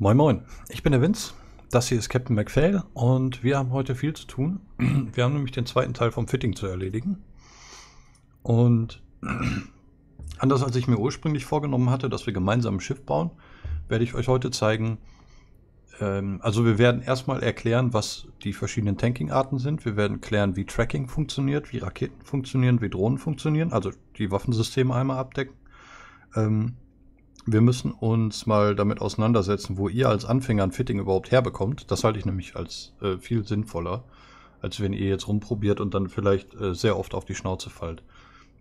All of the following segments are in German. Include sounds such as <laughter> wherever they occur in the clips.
Moin Moin, ich bin der Vince, das hier ist Captain McPhail und wir haben heute viel zu tun. <clears throat> Wir haben nämlich den zweiten Teil vom Fitting zu erledigen. Und <clears throat> anders als ich mir ursprünglich vorgenommen hatte, dass wir gemeinsam ein Schiff bauen, werde ich euch heute zeigen, ähm, also wir werden erstmal erklären, was die verschiedenen Tanking-Arten sind. Wir werden klären, wie Tracking funktioniert, wie Raketen funktionieren, wie Drohnen funktionieren, also die Waffensysteme einmal abdecken. Ähm, wir müssen uns mal damit auseinandersetzen, wo ihr als Anfänger ein Fitting überhaupt herbekommt. Das halte ich nämlich als äh, viel sinnvoller, als wenn ihr jetzt rumprobiert und dann vielleicht äh, sehr oft auf die Schnauze fallt.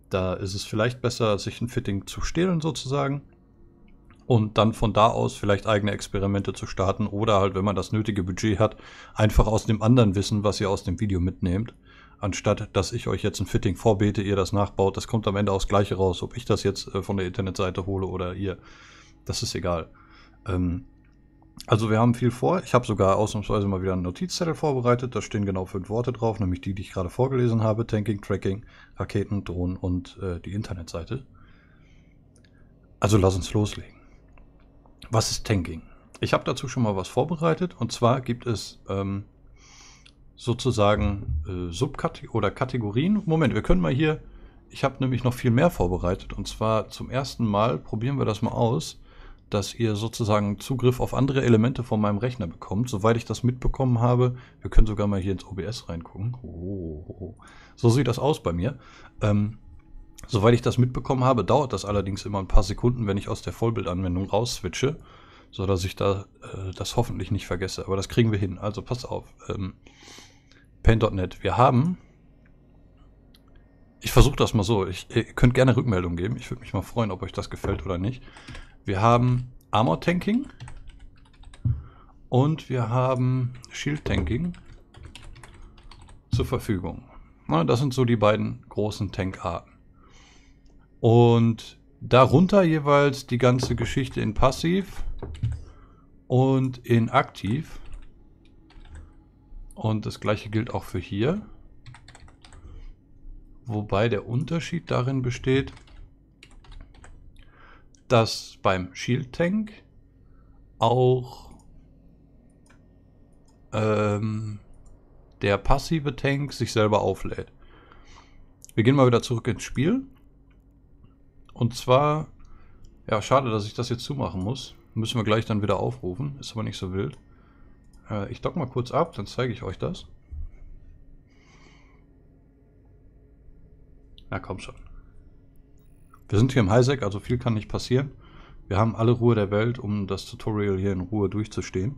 Da ist es vielleicht besser, sich ein Fitting zu stehlen sozusagen und dann von da aus vielleicht eigene Experimente zu starten oder halt, wenn man das nötige Budget hat, einfach aus dem anderen Wissen, was ihr aus dem Video mitnehmt, anstatt dass ich euch jetzt ein Fitting vorbete, ihr das nachbaut. Das kommt am Ende aufs Gleiche raus, ob ich das jetzt äh, von der Internetseite hole oder ihr. Das ist egal. Ähm, also wir haben viel vor. Ich habe sogar ausnahmsweise mal wieder einen Notizzettel vorbereitet. Da stehen genau fünf Worte drauf, nämlich die, die ich gerade vorgelesen habe. Tanking, Tracking, Raketen, Drohnen und äh, die Internetseite. Also lass uns loslegen. Was ist Tanking? Ich habe dazu schon mal was vorbereitet. Und zwar gibt es ähm, sozusagen äh, Subkategorien oder Kategorien. Moment, wir können mal hier, ich habe nämlich noch viel mehr vorbereitet und zwar zum ersten Mal probieren wir das mal aus, dass ihr sozusagen Zugriff auf andere Elemente von meinem Rechner bekommt, soweit ich das mitbekommen habe. Wir können sogar mal hier ins OBS reingucken. Oh. So sieht das aus bei mir. Ähm, soweit ich das mitbekommen habe, dauert das allerdings immer ein paar Sekunden, wenn ich aus der Vollbildanwendung rausswitche so dass ich da äh, das hoffentlich nicht vergesse. Aber das kriegen wir hin. Also pass auf. Ähm, Paint.net. Wir haben. Ich versuche das mal so. Ich, ihr könnt gerne Rückmeldung geben. Ich würde mich mal freuen, ob euch das gefällt oder nicht. Wir haben Armor Tanking. Und wir haben Shield Tanking zur Verfügung. Na, das sind so die beiden großen Tankarten. Und darunter jeweils die ganze Geschichte in Passiv und in Aktiv. Und das gleiche gilt auch für hier. Wobei der Unterschied darin besteht, dass beim Shield Tank auch ähm, der passive Tank sich selber auflädt. Wir gehen mal wieder zurück ins Spiel. Und zwar, ja, schade, dass ich das jetzt zumachen muss. Müssen wir gleich dann wieder aufrufen. Ist aber nicht so wild. Äh, ich dock mal kurz ab, dann zeige ich euch das. Na komm schon. Wir sind hier im Highsec, also viel kann nicht passieren. Wir haben alle Ruhe der Welt, um das Tutorial hier in Ruhe durchzustehen.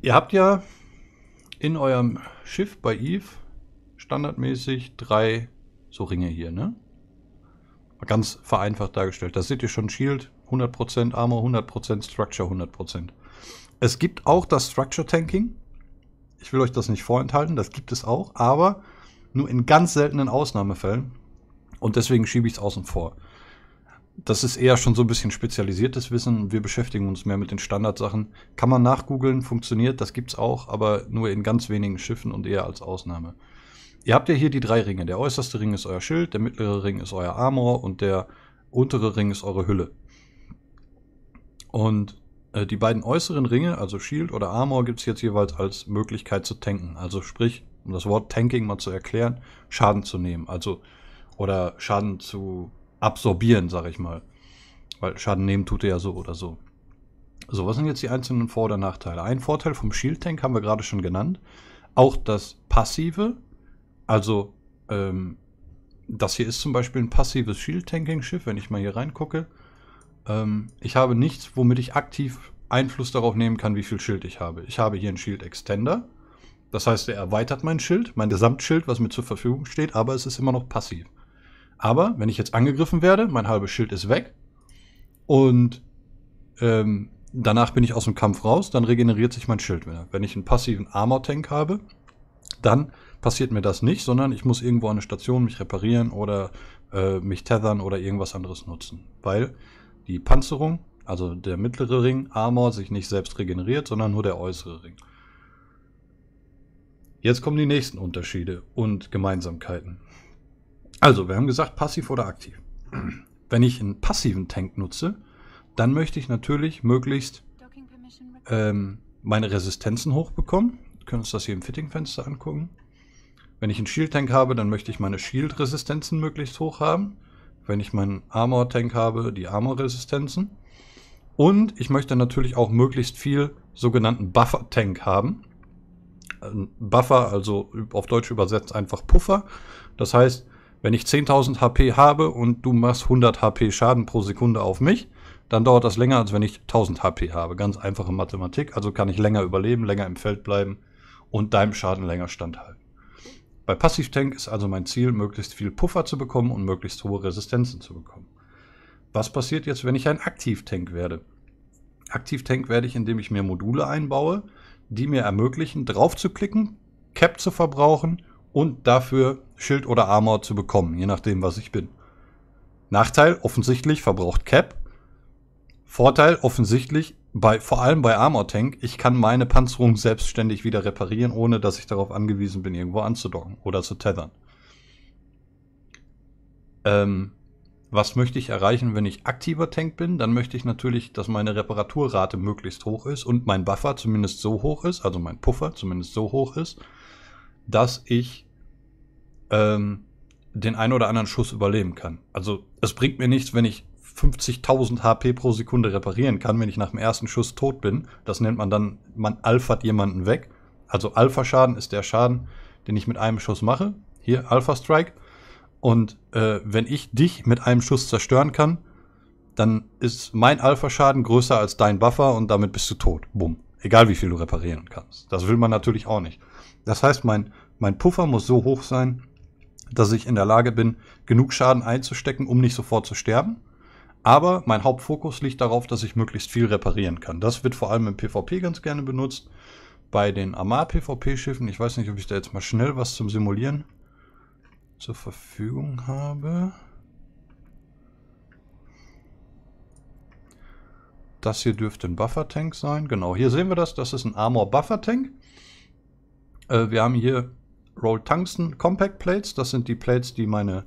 Ihr habt ja in eurem Schiff bei Eve standardmäßig drei so Ringe hier, ne? Ganz vereinfacht dargestellt. Da seht ihr schon Shield 100%, Armor 100%, Structure 100%. Es gibt auch das Structure Tanking. Ich will euch das nicht vorenthalten, das gibt es auch, aber nur in ganz seltenen Ausnahmefällen. Und deswegen schiebe ich es außen vor. Das ist eher schon so ein bisschen spezialisiertes Wissen. Wir beschäftigen uns mehr mit den Standardsachen. Kann man nachgoogeln, funktioniert, das gibt es auch, aber nur in ganz wenigen Schiffen und eher als Ausnahme. Ihr habt ja hier die drei Ringe. Der äußerste Ring ist euer Schild, der mittlere Ring ist euer Armor und der untere Ring ist eure Hülle. Und äh, die beiden äußeren Ringe, also Shield oder Armor, gibt es jetzt jeweils als Möglichkeit zu tanken. Also sprich, um das Wort Tanking mal zu erklären, Schaden zu nehmen. Also oder Schaden zu absorbieren, sage ich mal. Weil Schaden nehmen tut er ja so oder so. So, was sind jetzt die einzelnen Vor- oder Nachteile? Ein Vorteil vom Shield Tank haben wir gerade schon genannt. Auch das Passive, also ähm, das hier ist zum Beispiel ein passives Shield Tanking Schiff, wenn ich mal hier reingucke. Ähm, ich habe nichts, womit ich aktiv Einfluss darauf nehmen kann, wie viel Schild ich habe. Ich habe hier einen Schild Extender. Das heißt, er erweitert mein Schild, mein Gesamtschild, was mir zur Verfügung steht, aber es ist immer noch passiv. Aber wenn ich jetzt angegriffen werde, mein halbes Schild ist weg und ähm, danach bin ich aus dem Kampf raus, dann regeneriert sich mein Schild wieder. Wenn ich einen passiven Armor-Tank habe, dann passiert mir das nicht, sondern ich muss irgendwo an eine Station mich reparieren oder äh, mich tethern oder irgendwas anderes nutzen. Weil die Panzerung also der mittlere Ring, Armor, sich nicht selbst regeneriert, sondern nur der äußere Ring. Jetzt kommen die nächsten Unterschiede und Gemeinsamkeiten. Also, wir haben gesagt, passiv oder aktiv. Wenn ich einen passiven Tank nutze, dann möchte ich natürlich möglichst ähm, meine Resistenzen hochbekommen. Wir können uns das hier im Fittingfenster angucken. Wenn ich einen Shield-Tank habe, dann möchte ich meine Shield-Resistenzen möglichst hoch haben. Wenn ich meinen Armor-Tank habe, die Armor-Resistenzen. Und ich möchte natürlich auch möglichst viel sogenannten Buffer-Tank haben. Buffer, also auf Deutsch übersetzt einfach Puffer. Das heißt, wenn ich 10.000 HP habe und du machst 100 HP Schaden pro Sekunde auf mich, dann dauert das länger, als wenn ich 1000 HP habe. Ganz einfache Mathematik. Also kann ich länger überleben, länger im Feld bleiben und deinem Schaden länger standhalten. Bei Passivtank ist also mein Ziel, möglichst viel Puffer zu bekommen und möglichst hohe Resistenzen zu bekommen was passiert jetzt, wenn ich ein Aktivtank werde? Aktivtank werde ich, indem ich mir Module einbaue, die mir ermöglichen, drauf zu klicken, Cap zu verbrauchen und dafür Schild oder Armor zu bekommen, je nachdem, was ich bin. Nachteil, offensichtlich verbraucht Cap. Vorteil, offensichtlich, bei, vor allem bei Armor Tank, ich kann meine Panzerung selbstständig wieder reparieren, ohne dass ich darauf angewiesen bin, irgendwo anzudocken oder zu tethern. Ähm, was möchte ich erreichen, wenn ich aktiver Tank bin? Dann möchte ich natürlich, dass meine Reparaturrate möglichst hoch ist und mein Buffer zumindest so hoch ist, also mein Puffer zumindest so hoch ist, dass ich ähm, den einen oder anderen Schuss überleben kann. Also es bringt mir nichts, wenn ich 50.000 HP pro Sekunde reparieren kann, wenn ich nach dem ersten Schuss tot bin. Das nennt man dann, man alphert jemanden weg. Also Alpha-Schaden ist der Schaden, den ich mit einem Schuss mache. Hier Alpha-Strike. Und äh, wenn ich dich mit einem Schuss zerstören kann, dann ist mein Alpha-Schaden größer als dein Buffer und damit bist du tot. Bumm. Egal wie viel du reparieren kannst. Das will man natürlich auch nicht. Das heißt, mein, mein Puffer muss so hoch sein, dass ich in der Lage bin, genug Schaden einzustecken, um nicht sofort zu sterben. Aber mein Hauptfokus liegt darauf, dass ich möglichst viel reparieren kann. Das wird vor allem im PvP ganz gerne benutzt. Bei den Amar-PvP-Schiffen, ich weiß nicht, ob ich da jetzt mal schnell was zum Simulieren zur Verfügung habe. Das hier dürfte ein Buffer-Tank sein. Genau, hier sehen wir das. Das ist ein Armor-Buffer-Tank. Äh, wir haben hier Roll Tungsten Compact Plates. Das sind die Plates, die meine,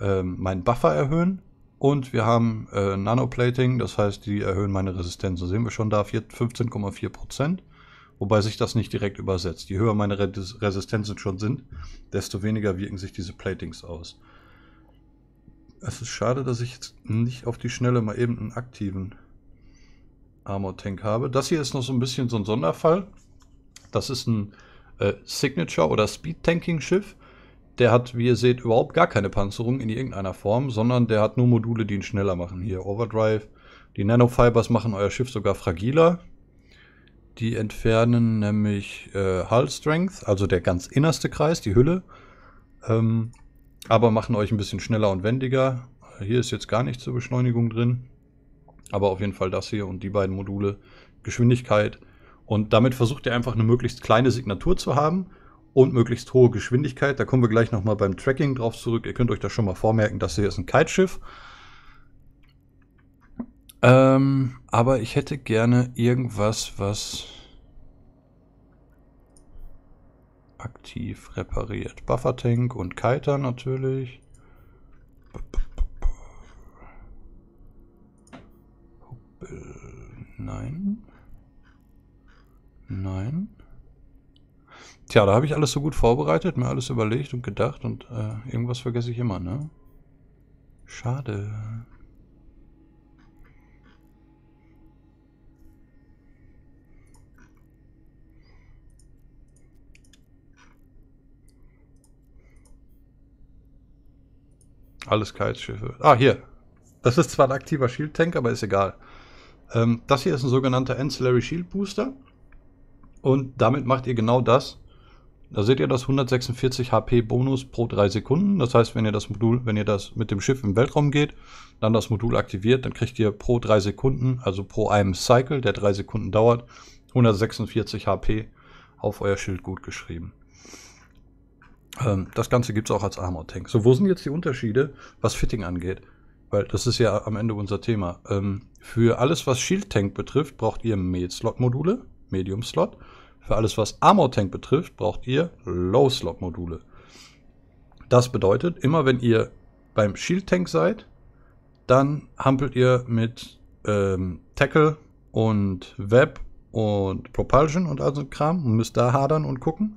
äh, meinen Buffer erhöhen. Und wir haben äh, Nanoplating, das heißt, die erhöhen meine Resistenz. Da sehen wir schon da 15,4% wobei sich das nicht direkt übersetzt. Je höher meine Resistenzen schon sind, desto weniger wirken sich diese Platings aus. Es ist schade, dass ich jetzt nicht auf die Schnelle mal eben einen aktiven Armor Tank habe. Das hier ist noch so ein bisschen so ein Sonderfall. Das ist ein äh, Signature oder Speed Tanking Schiff. Der hat, wie ihr seht, überhaupt gar keine Panzerung in irgendeiner Form, sondern der hat nur Module, die ihn schneller machen. Hier Overdrive. Die Nanofibers machen euer Schiff sogar fragiler. Die entfernen nämlich äh, Hull Strength, also der ganz innerste Kreis, die Hülle. Ähm, aber machen euch ein bisschen schneller und wendiger. Hier ist jetzt gar nichts zur Beschleunigung drin. Aber auf jeden Fall das hier und die beiden Module. Geschwindigkeit. Und damit versucht ihr einfach eine möglichst kleine Signatur zu haben und möglichst hohe Geschwindigkeit. Da kommen wir gleich nochmal beim Tracking drauf zurück. Ihr könnt euch das schon mal vormerken. Das hier ist ein Kiteschiff. schiff ähm, aber ich hätte gerne irgendwas, was aktiv repariert. Buffertank und Kiter natürlich. Nein. Nein. Tja, da habe ich alles so gut vorbereitet, mir alles überlegt und gedacht und äh, irgendwas vergesse ich immer, ne? Schade. Alles Kiteschiffe. Ah, hier. Das ist zwar ein aktiver Shield Tank, aber ist egal. Ähm, das hier ist ein sogenannter Ancillary Shield Booster. Und damit macht ihr genau das. Da seht ihr das 146 HP Bonus pro 3 Sekunden. Das heißt, wenn ihr das Modul, wenn ihr das mit dem Schiff im Weltraum geht, dann das Modul aktiviert, dann kriegt ihr pro 3 Sekunden, also pro einem Cycle, der 3 Sekunden dauert, 146 HP auf euer Schild gut geschrieben. Ähm, das Ganze gibt es auch als Armor Tank. So, wo sind jetzt die Unterschiede, was Fitting angeht? Weil das ist ja am Ende unser Thema. Ähm, für alles, was Shield Tank betrifft, braucht ihr Med-Slot-Module, Medium-Slot. Für alles, was Armor Tank betrifft, braucht ihr Low-Slot-Module. Das bedeutet, immer wenn ihr beim Shield Tank seid, dann hampelt ihr mit ähm, Tackle und Web und Propulsion und all so Kram und müsst da hadern und gucken.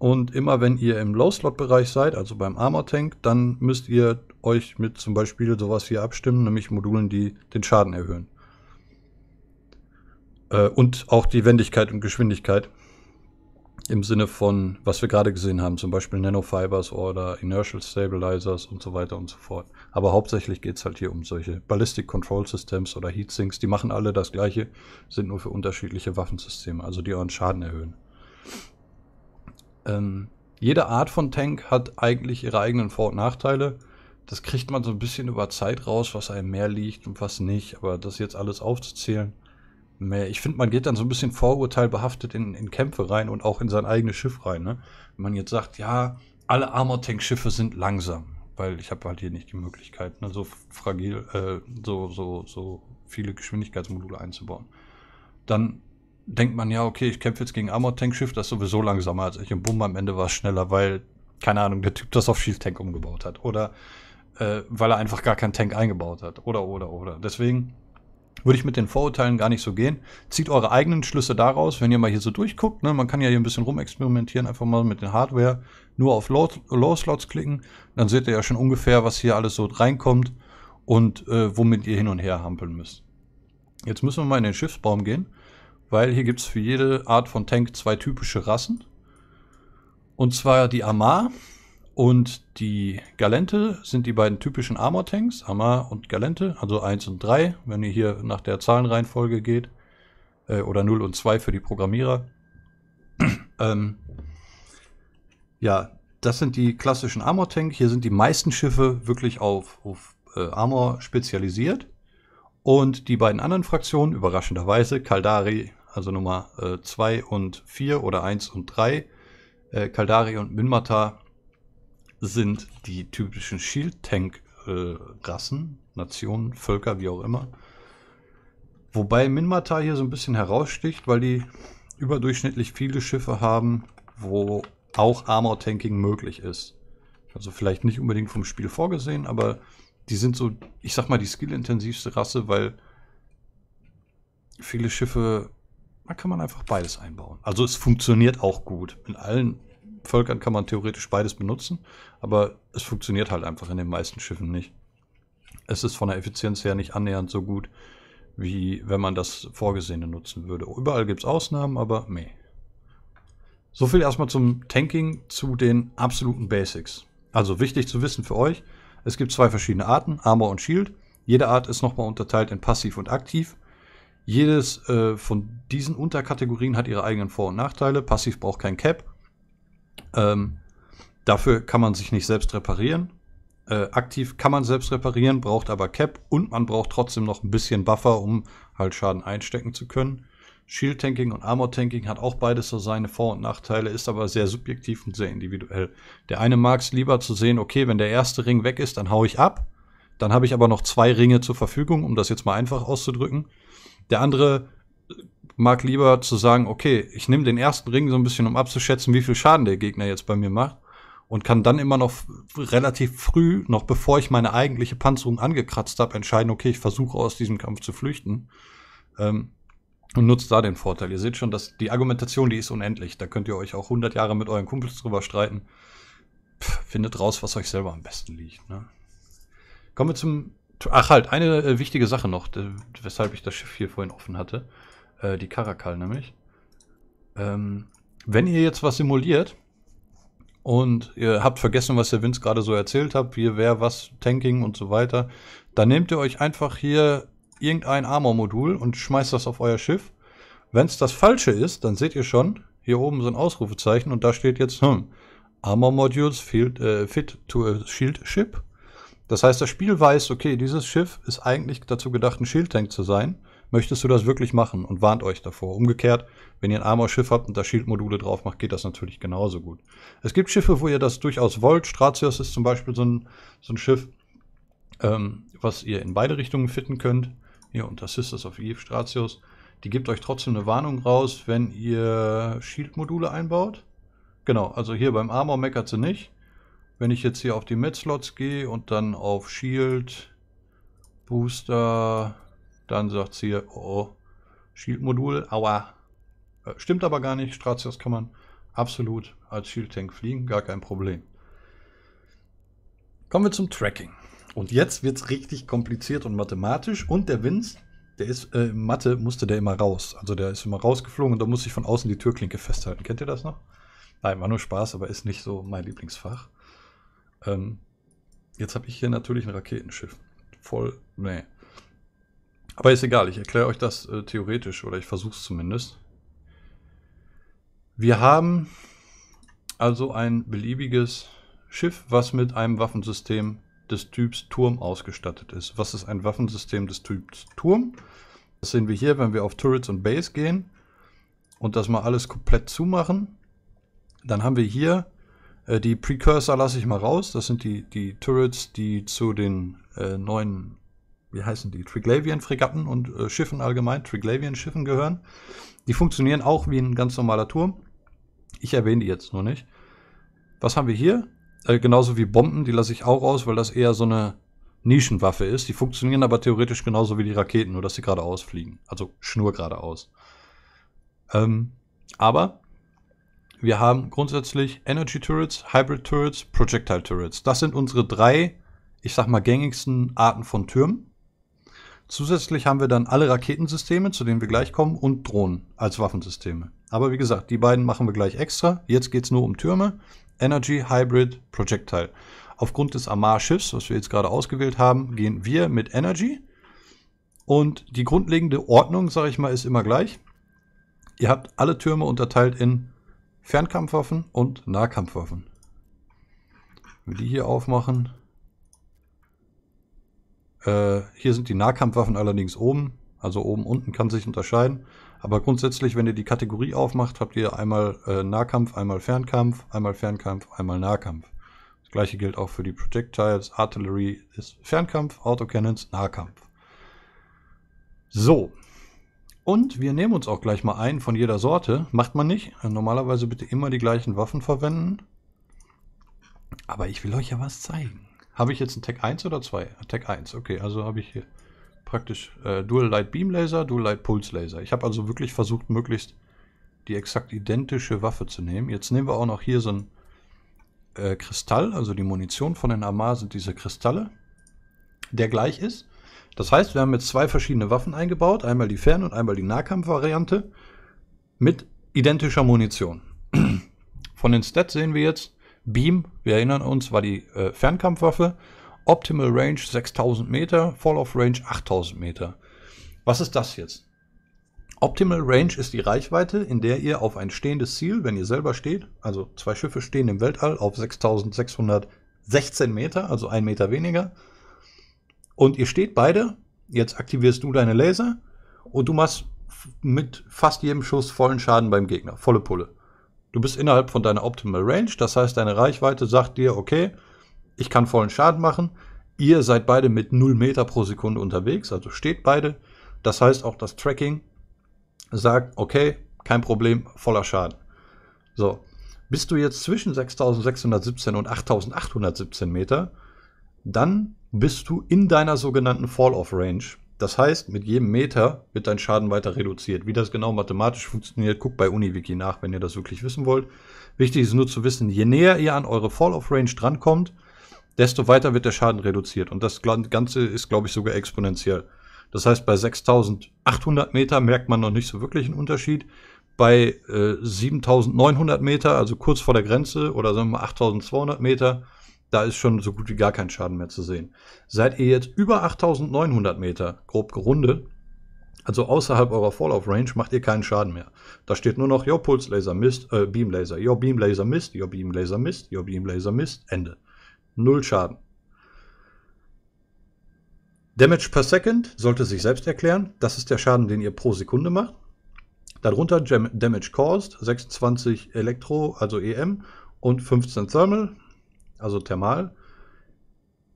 Und immer wenn ihr im Low-Slot-Bereich seid, also beim Armor-Tank, dann müsst ihr euch mit zum Beispiel sowas hier abstimmen, nämlich Modulen, die den Schaden erhöhen. Äh, und auch die Wendigkeit und Geschwindigkeit im Sinne von, was wir gerade gesehen haben, zum Beispiel Nanofibers oder Inertial Stabilizers und so weiter und so fort. Aber hauptsächlich geht es halt hier um solche Ballistic Control Systems oder Heatsinks, die machen alle das gleiche, sind nur für unterschiedliche Waffensysteme, also die euren Schaden erhöhen. Ähm, jede Art von Tank hat eigentlich ihre eigenen Vor- und Nachteile. Das kriegt man so ein bisschen über Zeit raus, was einem mehr liegt und was nicht. Aber das jetzt alles aufzuzählen, mehr. ich finde, man geht dann so ein bisschen vorurteilbehaftet in, in Kämpfe rein und auch in sein eigenes Schiff rein. Ne? Wenn man jetzt sagt, ja, alle Armor-Tank-Schiffe sind langsam, weil ich habe halt hier nicht die Möglichkeit, ne, so fragil, äh, so, so, so viele Geschwindigkeitsmodule einzubauen. Dann denkt man ja, okay, ich kämpfe jetzt gegen Armored Tank Schiff, das ist sowieso langsamer als ich. Und bumm, am Ende war es schneller, weil, keine Ahnung, der Typ das auf Shield Tank umgebaut hat. Oder äh, weil er einfach gar keinen Tank eingebaut hat. Oder, oder, oder. Deswegen würde ich mit den Vorurteilen gar nicht so gehen. Zieht eure eigenen Schlüsse daraus, wenn ihr mal hier so durchguckt. Ne? Man kann ja hier ein bisschen rumexperimentieren, einfach mal mit den Hardware nur auf Low, Low Slots klicken. Dann seht ihr ja schon ungefähr, was hier alles so reinkommt und äh, womit ihr hin und her hampeln müsst. Jetzt müssen wir mal in den Schiffsbaum gehen weil hier gibt es für jede Art von Tank zwei typische Rassen. Und zwar die Amar und die Galente sind die beiden typischen Armor-Tanks, Amar und Galente, also 1 und 3, wenn ihr hier nach der Zahlenreihenfolge geht. Äh, oder 0 und 2 für die Programmierer. <clears throat> ähm, ja, das sind die klassischen armor tanks Hier sind die meisten Schiffe wirklich auf, auf äh, Armor spezialisiert. Und die beiden anderen Fraktionen, überraschenderweise, Kaldari also Nummer 2 äh, und 4 oder 1 und 3. Äh, Kaldari und Minmata sind die typischen Shield-Tank-Rassen, Nationen, Völker, wie auch immer. Wobei Minmata hier so ein bisschen heraussticht, weil die überdurchschnittlich viele Schiffe haben, wo auch Armor-Tanking möglich ist. Also vielleicht nicht unbedingt vom Spiel vorgesehen, aber die sind so, ich sag mal, die skillintensivste Rasse, weil viele Schiffe da kann man einfach beides einbauen. Also es funktioniert auch gut. In allen Völkern kann man theoretisch beides benutzen, aber es funktioniert halt einfach in den meisten Schiffen nicht. Es ist von der Effizienz her nicht annähernd so gut, wie wenn man das Vorgesehene nutzen würde. Überall gibt es Ausnahmen, aber meh. So viel erstmal zum Tanking, zu den absoluten Basics. Also wichtig zu wissen für euch, es gibt zwei verschiedene Arten, Armor und Shield. Jede Art ist nochmal unterteilt in passiv und aktiv. Jedes äh, von diesen Unterkategorien hat ihre eigenen Vor- und Nachteile. Passiv braucht kein Cap. Ähm, dafür kann man sich nicht selbst reparieren. Äh, aktiv kann man selbst reparieren, braucht aber Cap und man braucht trotzdem noch ein bisschen Buffer, um halt Schaden einstecken zu können. Shield Tanking und Armor Tanking hat auch beides so seine Vor- und Nachteile, ist aber sehr subjektiv und sehr individuell. Der eine mag es lieber zu sehen, okay, wenn der erste Ring weg ist, dann hau ich ab. Dann habe ich aber noch zwei Ringe zur Verfügung, um das jetzt mal einfach auszudrücken. Der andere mag lieber zu sagen, okay, ich nehme den ersten Ring so ein bisschen, um abzuschätzen, wie viel Schaden der Gegner jetzt bei mir macht und kann dann immer noch relativ früh, noch bevor ich meine eigentliche Panzerung angekratzt habe, entscheiden, okay, ich versuche aus diesem Kampf zu flüchten ähm, und nutzt da den Vorteil. Ihr seht schon, dass die Argumentation, die ist unendlich. Da könnt ihr euch auch 100 Jahre mit euren Kumpels drüber streiten. Pff, findet raus, was euch selber am besten liegt. Ne? Kommen wir zum Ach halt, eine äh, wichtige Sache noch, weshalb ich das Schiff hier vorhin offen hatte. Äh, die Karakal nämlich. Ähm, wenn ihr jetzt was simuliert und ihr habt vergessen, was der Vince gerade so erzählt hat, wie wer was, Tanking und so weiter, dann nehmt ihr euch einfach hier irgendein Armor-Modul und schmeißt das auf euer Schiff. Wenn es das falsche ist, dann seht ihr schon, hier oben so ein Ausrufezeichen und da steht jetzt, hm, Armor Modules äh, fit to a shield ship. Das heißt, das Spiel weiß, okay, dieses Schiff ist eigentlich dazu gedacht, ein Shieldtank zu sein. Möchtest du das wirklich machen und warnt euch davor. Umgekehrt, wenn ihr ein Armor-Schiff habt und da Shield-Module drauf macht, geht das natürlich genauso gut. Es gibt Schiffe, wo ihr das durchaus wollt. Stratios ist zum Beispiel so ein, so ein Schiff, ähm, was ihr in beide Richtungen fitten könnt. Hier und das ist das auf Eve Stratios. Die gibt euch trotzdem eine Warnung raus, wenn ihr Shield-Module einbaut. Genau, also hier beim Armor meckert sie nicht. Wenn ich jetzt hier auf die Med-Slots gehe und dann auf Shield, Booster, dann sagt es hier, oh, Shield-Modul, aua. Äh, stimmt aber gar nicht, Stratias kann man absolut als Shield-Tank fliegen, gar kein Problem. Kommen wir zum Tracking. Und jetzt wird es richtig kompliziert und mathematisch. Und der Winst, der ist, äh, Mathe musste der immer raus. Also der ist immer rausgeflogen und da musste ich von außen die Türklinke festhalten. Kennt ihr das noch? Nein, war nur Spaß, aber ist nicht so mein Lieblingsfach. Ähm, jetzt habe ich hier natürlich ein Raketenschiff. Voll, nee. Aber ist egal, ich erkläre euch das äh, theoretisch oder ich versuche es zumindest. Wir haben also ein beliebiges Schiff, was mit einem Waffensystem des Typs Turm ausgestattet ist. Was ist ein Waffensystem des Typs Turm? Das sehen wir hier, wenn wir auf Turrets und Base gehen und das mal alles komplett zumachen. Dann haben wir hier äh, die Precursor lasse ich mal raus. Das sind die, die Turrets, die zu den äh, neuen, wie heißen die, Triglavian-Fregatten und äh, Schiffen allgemein, Triglavian-Schiffen gehören. Die funktionieren auch wie ein ganz normaler Turm. Ich erwähne die jetzt nur nicht. Was haben wir hier? Äh, genauso wie Bomben, die lasse ich auch raus, weil das eher so eine Nischenwaffe ist. Die funktionieren aber theoretisch genauso wie die Raketen, nur dass sie geradeaus fliegen. Also schnurgeradeaus. Ähm, aber wir haben grundsätzlich Energy Turrets, Hybrid Turrets, Projectile Turrets. Das sind unsere drei, ich sag mal, gängigsten Arten von Türmen. Zusätzlich haben wir dann alle Raketensysteme, zu denen wir gleich kommen, und Drohnen als Waffensysteme. Aber wie gesagt, die beiden machen wir gleich extra. Jetzt geht es nur um Türme. Energy, Hybrid, Projectile. Aufgrund des Amar-Schiffs, was wir jetzt gerade ausgewählt haben, gehen wir mit Energy. Und die grundlegende Ordnung, sage ich mal, ist immer gleich. Ihr habt alle Türme unterteilt in Fernkampfwaffen und Nahkampfwaffen. Wenn wir die hier aufmachen. Äh, hier sind die Nahkampfwaffen allerdings oben. Also oben unten kann sich unterscheiden. Aber grundsätzlich, wenn ihr die Kategorie aufmacht, habt ihr einmal äh, Nahkampf, einmal Fernkampf, einmal Fernkampf, einmal Nahkampf. Das gleiche gilt auch für die Projectiles. Artillery ist Fernkampf, Autocannons Nahkampf. So, und wir nehmen uns auch gleich mal einen von jeder Sorte. Macht man nicht. Normalerweise bitte immer die gleichen Waffen verwenden. Aber ich will euch ja was zeigen. Habe ich jetzt einen Tech 1 oder 2? Tech 1, okay. Also habe ich hier praktisch äh, Dual Light Beam Laser, Dual Light Pulse Laser. Ich habe also wirklich versucht, möglichst die exakt identische Waffe zu nehmen. Jetzt nehmen wir auch noch hier so ein äh, Kristall, also die Munition von den Amar sind diese Kristalle, der gleich ist. Das heißt, wir haben jetzt zwei verschiedene Waffen eingebaut, einmal die Fern- und einmal die Nahkampfvariante mit identischer Munition. <clears throat> Von den Stats sehen wir jetzt, Beam, wir erinnern uns, war die äh, Fernkampfwaffe, Optimal Range 6000 Meter, Fall-off Range 8000 Meter. Was ist das jetzt? Optimal Range ist die Reichweite, in der ihr auf ein stehendes Ziel, wenn ihr selber steht, also zwei Schiffe stehen im Weltall auf 6616 Meter, also ein Meter weniger, und ihr steht beide, jetzt aktivierst du deine Laser und du machst mit fast jedem Schuss vollen Schaden beim Gegner, volle Pulle. Du bist innerhalb von deiner Optimal Range, das heißt, deine Reichweite sagt dir, okay, ich kann vollen Schaden machen. Ihr seid beide mit 0 Meter pro Sekunde unterwegs, also steht beide. Das heißt, auch das Tracking sagt, okay, kein Problem, voller Schaden. So, bist du jetzt zwischen 6617 und 8817 Meter, dann bist du in deiner sogenannten Fall-Off-Range. Das heißt, mit jedem Meter wird dein Schaden weiter reduziert. Wie das genau mathematisch funktioniert, guckt bei UniWiki nach, wenn ihr das wirklich wissen wollt. Wichtig ist nur zu wissen, je näher ihr an eure Fall-Off-Range drankommt, desto weiter wird der Schaden reduziert. Und das Ganze ist, glaube ich, sogar exponentiell. Das heißt, bei 6800 Meter merkt man noch nicht so wirklich einen Unterschied. Bei äh, 7900 Meter, also kurz vor der Grenze, oder sagen wir mal 8200 Meter, da ist schon so gut wie gar kein Schaden mehr zu sehen. Seid ihr jetzt über 8900 Meter, grob gerundet, also außerhalb eurer Falloff-Range, macht ihr keinen Schaden mehr. Da steht nur noch, your Pulslaser Mist, äh, Beamlaser, your Beamlaser Mist, your Beamlaser Mist, your Beamlaser Mist, Ende. Null Schaden. Damage per Second sollte sich selbst erklären. Das ist der Schaden, den ihr pro Sekunde macht. Darunter Damage Caused, 26 Elektro, also EM und 15 Thermal, also Thermal.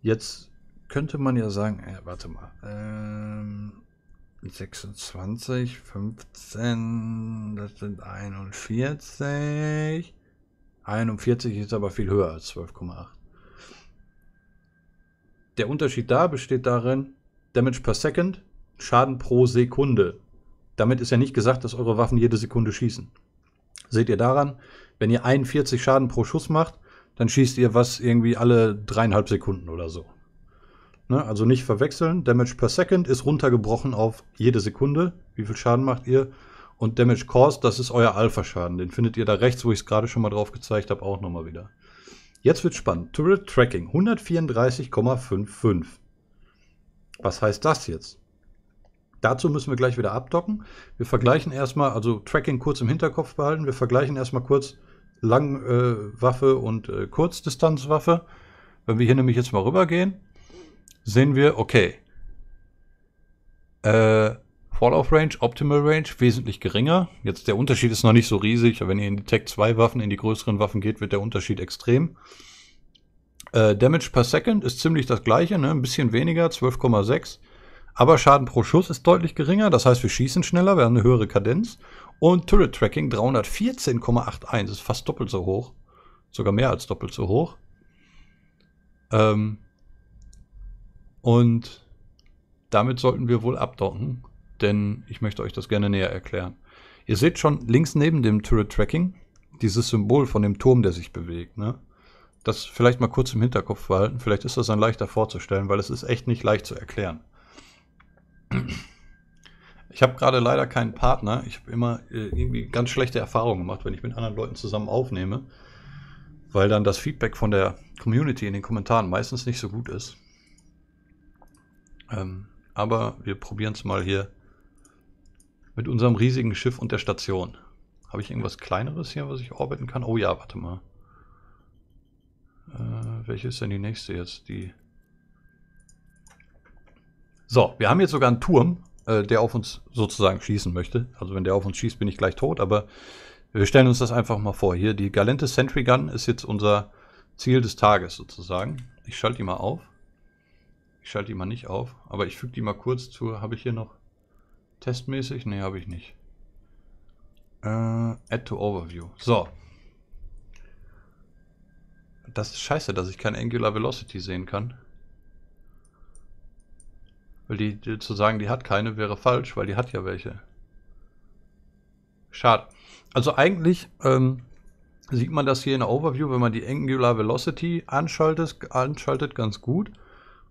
Jetzt könnte man ja sagen, äh, warte mal, ähm, 26, 15, das sind 41. 41 ist aber viel höher als 12,8. Der Unterschied da besteht darin, Damage per Second, Schaden pro Sekunde. Damit ist ja nicht gesagt, dass eure Waffen jede Sekunde schießen. Seht ihr daran, wenn ihr 41 Schaden pro Schuss macht, dann schießt ihr was irgendwie alle dreieinhalb Sekunden oder so. Ne? Also nicht verwechseln. Damage per Second ist runtergebrochen auf jede Sekunde. Wie viel Schaden macht ihr? Und Damage Caused, das ist euer Alpha-Schaden. Den findet ihr da rechts, wo ich es gerade schon mal drauf gezeigt habe, auch nochmal wieder. Jetzt wird spannend. Turret Tracking 134,55. Was heißt das jetzt? Dazu müssen wir gleich wieder abdocken. Wir vergleichen erstmal, also Tracking kurz im Hinterkopf behalten. Wir vergleichen erstmal kurz, Langwaffe äh, und äh, Kurzdistanzwaffe. Wenn wir hier nämlich jetzt mal rübergehen, sehen wir, okay, äh, Falloff Range, Optimal Range wesentlich geringer. Jetzt der Unterschied ist noch nicht so riesig, aber wenn ihr in die Tech 2 Waffen, in die größeren Waffen geht, wird der Unterschied extrem. Äh, Damage per Second ist ziemlich das gleiche, ne? ein bisschen weniger, 12,6. Aber Schaden pro Schuss ist deutlich geringer, das heißt, wir schießen schneller, wir haben eine höhere Kadenz und Turret Tracking 314,81, ist fast doppelt so hoch. Sogar mehr als doppelt so hoch. Ähm und damit sollten wir wohl abdocken, denn ich möchte euch das gerne näher erklären. Ihr seht schon links neben dem Turret Tracking dieses Symbol von dem Turm, der sich bewegt. Ne? Das vielleicht mal kurz im Hinterkopf behalten. Vielleicht ist das dann leichter vorzustellen, weil es ist echt nicht leicht zu erklären. Ich habe gerade leider keinen Partner. Ich habe immer äh, irgendwie ganz schlechte Erfahrungen gemacht, wenn ich mit anderen Leuten zusammen aufnehme, weil dann das Feedback von der Community in den Kommentaren meistens nicht so gut ist. Ähm, aber wir probieren es mal hier mit unserem riesigen Schiff und der Station. Habe ich irgendwas kleineres hier, was ich orbiten kann? Oh ja, warte mal. Äh, welche ist denn die nächste jetzt? Die. So, wir haben jetzt sogar einen Turm äh, der auf uns sozusagen schießen möchte. Also wenn der auf uns schießt, bin ich gleich tot, aber wir stellen uns das einfach mal vor. Hier, die Galente Sentry Gun ist jetzt unser Ziel des Tages sozusagen. Ich schalte die mal auf. Ich schalte die mal nicht auf, aber ich füge die mal kurz zu. Habe ich hier noch testmäßig? Ne, habe ich nicht. Äh, add to Overview. So. Das ist scheiße, dass ich keine Angular Velocity sehen kann. Weil die, die, zu sagen, die hat keine, wäre falsch, weil die hat ja welche. Schade. Also eigentlich ähm, sieht man das hier in der Overview, wenn man die Angular Velocity anschaltet, anschaltet ganz gut.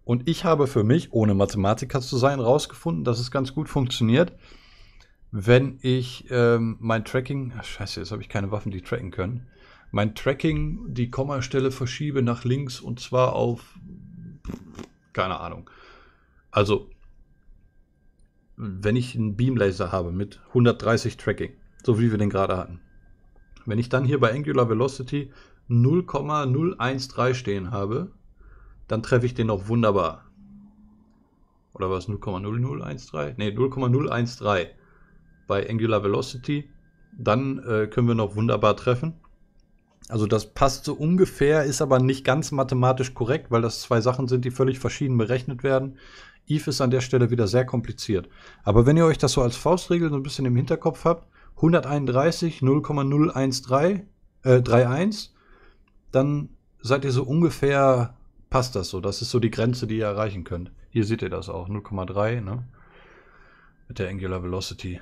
Und ich habe für mich, ohne Mathematiker zu sein, herausgefunden, dass es ganz gut funktioniert, wenn ich ähm, mein Tracking, ach, scheiße, jetzt habe ich keine Waffen, die tracken können, mein Tracking, die Kommastelle verschiebe nach links und zwar auf, keine Ahnung, also, wenn ich einen Beamlaser habe mit 130 Tracking, so wie wir den gerade hatten, wenn ich dann hier bei Angular Velocity 0,013 stehen habe, dann treffe ich den noch wunderbar. Oder war es 0,0013? Ne, 0,013 bei Angular Velocity. Dann äh, können wir noch wunderbar treffen. Also das passt so ungefähr, ist aber nicht ganz mathematisch korrekt, weil das zwei Sachen sind, die völlig verschieden berechnet werden. Eve ist an der Stelle wieder sehr kompliziert. Aber wenn ihr euch das so als Faustregel so ein bisschen im Hinterkopf habt, 131 0,013 äh, 31, dann seid ihr so ungefähr passt das so. Das ist so die Grenze, die ihr erreichen könnt. Hier seht ihr das auch 0,3 ne? mit der Angular Velocity.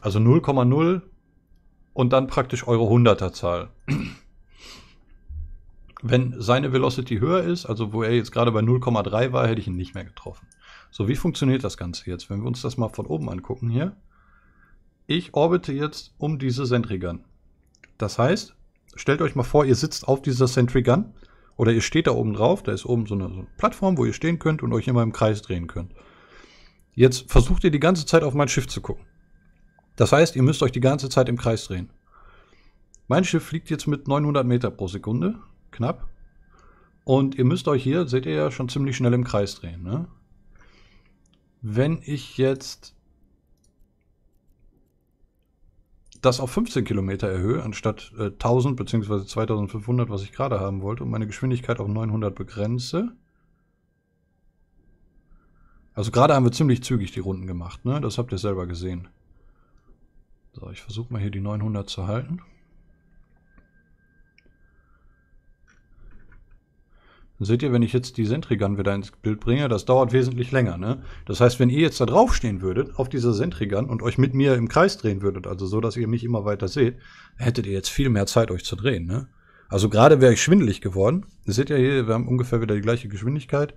Also 0,0 und dann praktisch eure 100er Zahl wenn seine Velocity höher ist, also wo er jetzt gerade bei 0,3 war, hätte ich ihn nicht mehr getroffen. So, wie funktioniert das Ganze jetzt? Wenn wir uns das mal von oben angucken hier. Ich orbite jetzt um diese Sentry Gun. Das heißt, stellt euch mal vor, ihr sitzt auf dieser Sentry Gun oder ihr steht da oben drauf, da ist oben so eine, so eine Plattform, wo ihr stehen könnt und euch immer im Kreis drehen könnt. Jetzt versucht ihr die ganze Zeit auf mein Schiff zu gucken. Das heißt, ihr müsst euch die ganze Zeit im Kreis drehen. Mein Schiff fliegt jetzt mit 900 Meter pro Sekunde knapp. Und ihr müsst euch hier, seht ihr ja, schon ziemlich schnell im Kreis drehen. Ne? Wenn ich jetzt das auf 15 Kilometer erhöhe, anstatt äh, 1000 bzw. 2500, was ich gerade haben wollte, und meine Geschwindigkeit auf 900 begrenze. Also gerade haben wir ziemlich zügig die Runden gemacht, ne? das habt ihr selber gesehen. So, ich versuche mal hier die 900 zu halten. Dann seht ihr, wenn ich jetzt die Sentrigan wieder ins Bild bringe, das dauert wesentlich länger. Ne? Das heißt, wenn ihr jetzt da draufstehen würdet, auf dieser Sentrigan und euch mit mir im Kreis drehen würdet, also so, dass ihr mich immer weiter seht, hättet ihr jetzt viel mehr Zeit, euch zu drehen. Ne? Also gerade wäre ich schwindelig geworden. Das seht ihr hier, wir haben ungefähr wieder die gleiche Geschwindigkeit.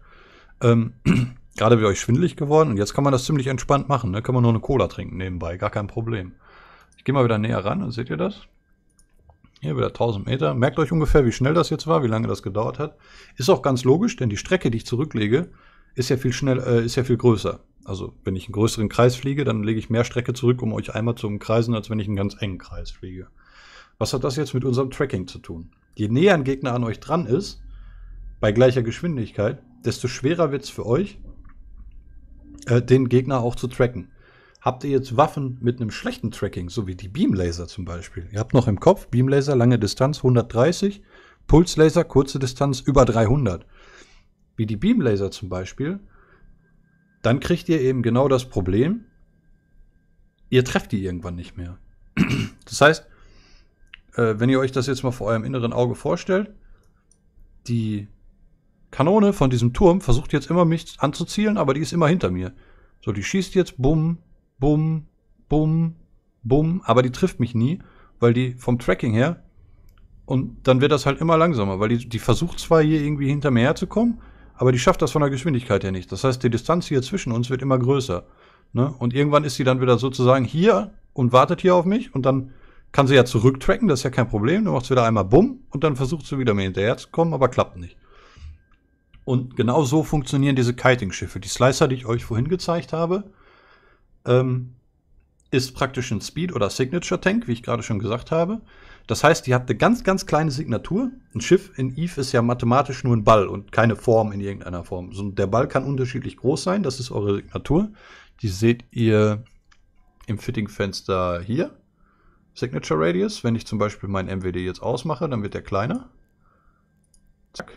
Ähm, <clears throat> gerade wäre ich schwindelig geworden und jetzt kann man das ziemlich entspannt machen. ne? kann man nur eine Cola trinken nebenbei, gar kein Problem. Ich gehe mal wieder näher ran, dann seht ihr das? Hier wieder 1000 Meter. Merkt euch ungefähr, wie schnell das jetzt war, wie lange das gedauert hat. Ist auch ganz logisch, denn die Strecke, die ich zurücklege, ist ja viel schnell, äh, ist ja viel größer. Also wenn ich einen größeren Kreis fliege, dann lege ich mehr Strecke zurück, um euch einmal zu umkreisen, als wenn ich einen ganz engen Kreis fliege. Was hat das jetzt mit unserem Tracking zu tun? Je näher ein Gegner an euch dran ist, bei gleicher Geschwindigkeit, desto schwerer wird es für euch, äh, den Gegner auch zu tracken habt ihr jetzt Waffen mit einem schlechten Tracking, so wie die Beamlaser zum Beispiel. Ihr habt noch im Kopf Beamlaser, lange Distanz 130, Pulslaser, kurze Distanz über 300. Wie die Beamlaser zum Beispiel, dann kriegt ihr eben genau das Problem, ihr trefft die irgendwann nicht mehr. <clears throat> Das heißt, äh, wenn ihr euch das jetzt mal vor eurem inneren Auge vorstellt, die Kanone von diesem Turm versucht jetzt immer mich anzuzielen, aber die ist immer hinter mir. So, die schießt jetzt, bumm, Bumm, Bumm, Bumm, aber die trifft mich nie, weil die vom Tracking her und dann wird das halt immer langsamer, weil die, die versucht zwar hier irgendwie hinter mir herzukommen, aber die schafft das von der Geschwindigkeit her nicht. Das heißt, die Distanz hier zwischen uns wird immer größer. Ne? Und irgendwann ist sie dann wieder sozusagen hier und wartet hier auf mich und dann kann sie ja zurücktracken, das ist ja kein Problem. Du machst wieder einmal Bumm und dann versucht sie wieder mir hinterher zu kommen, aber klappt nicht. Und genau so funktionieren diese Kiting-Schiffe. Die Slicer, die ich euch vorhin gezeigt habe, ähm, ist praktisch ein Speed- oder Signature-Tank, wie ich gerade schon gesagt habe. Das heißt, die hat eine ganz, ganz kleine Signatur. Ein Schiff in Eve ist ja mathematisch nur ein Ball und keine Form in irgendeiner Form. So, der Ball kann unterschiedlich groß sein, das ist eure Signatur. Die seht ihr im Fitting-Fenster hier. Signature Radius. Wenn ich zum Beispiel meinen MWD jetzt ausmache, dann wird der kleiner. Zack.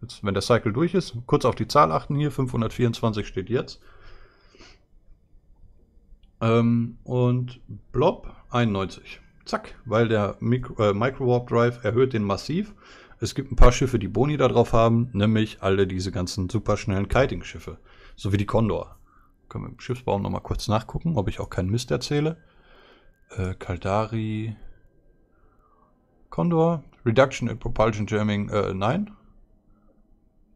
Jetzt, wenn der Cycle durch ist, kurz auf die Zahl achten hier. 524 steht jetzt. Ähm, und Blob 91. Zack, weil der Micro, äh, Micro Drive erhöht den massiv. Es gibt ein paar Schiffe, die Boni darauf haben, nämlich alle diese ganzen superschnellen Kiting-Schiffe, sowie die Condor. Können wir im Schiffsbau nochmal kurz nachgucken, ob ich auch keinen Mist erzähle. Äh, Kaldari. Condor. Reduction in Propulsion Jamming. Äh, nein.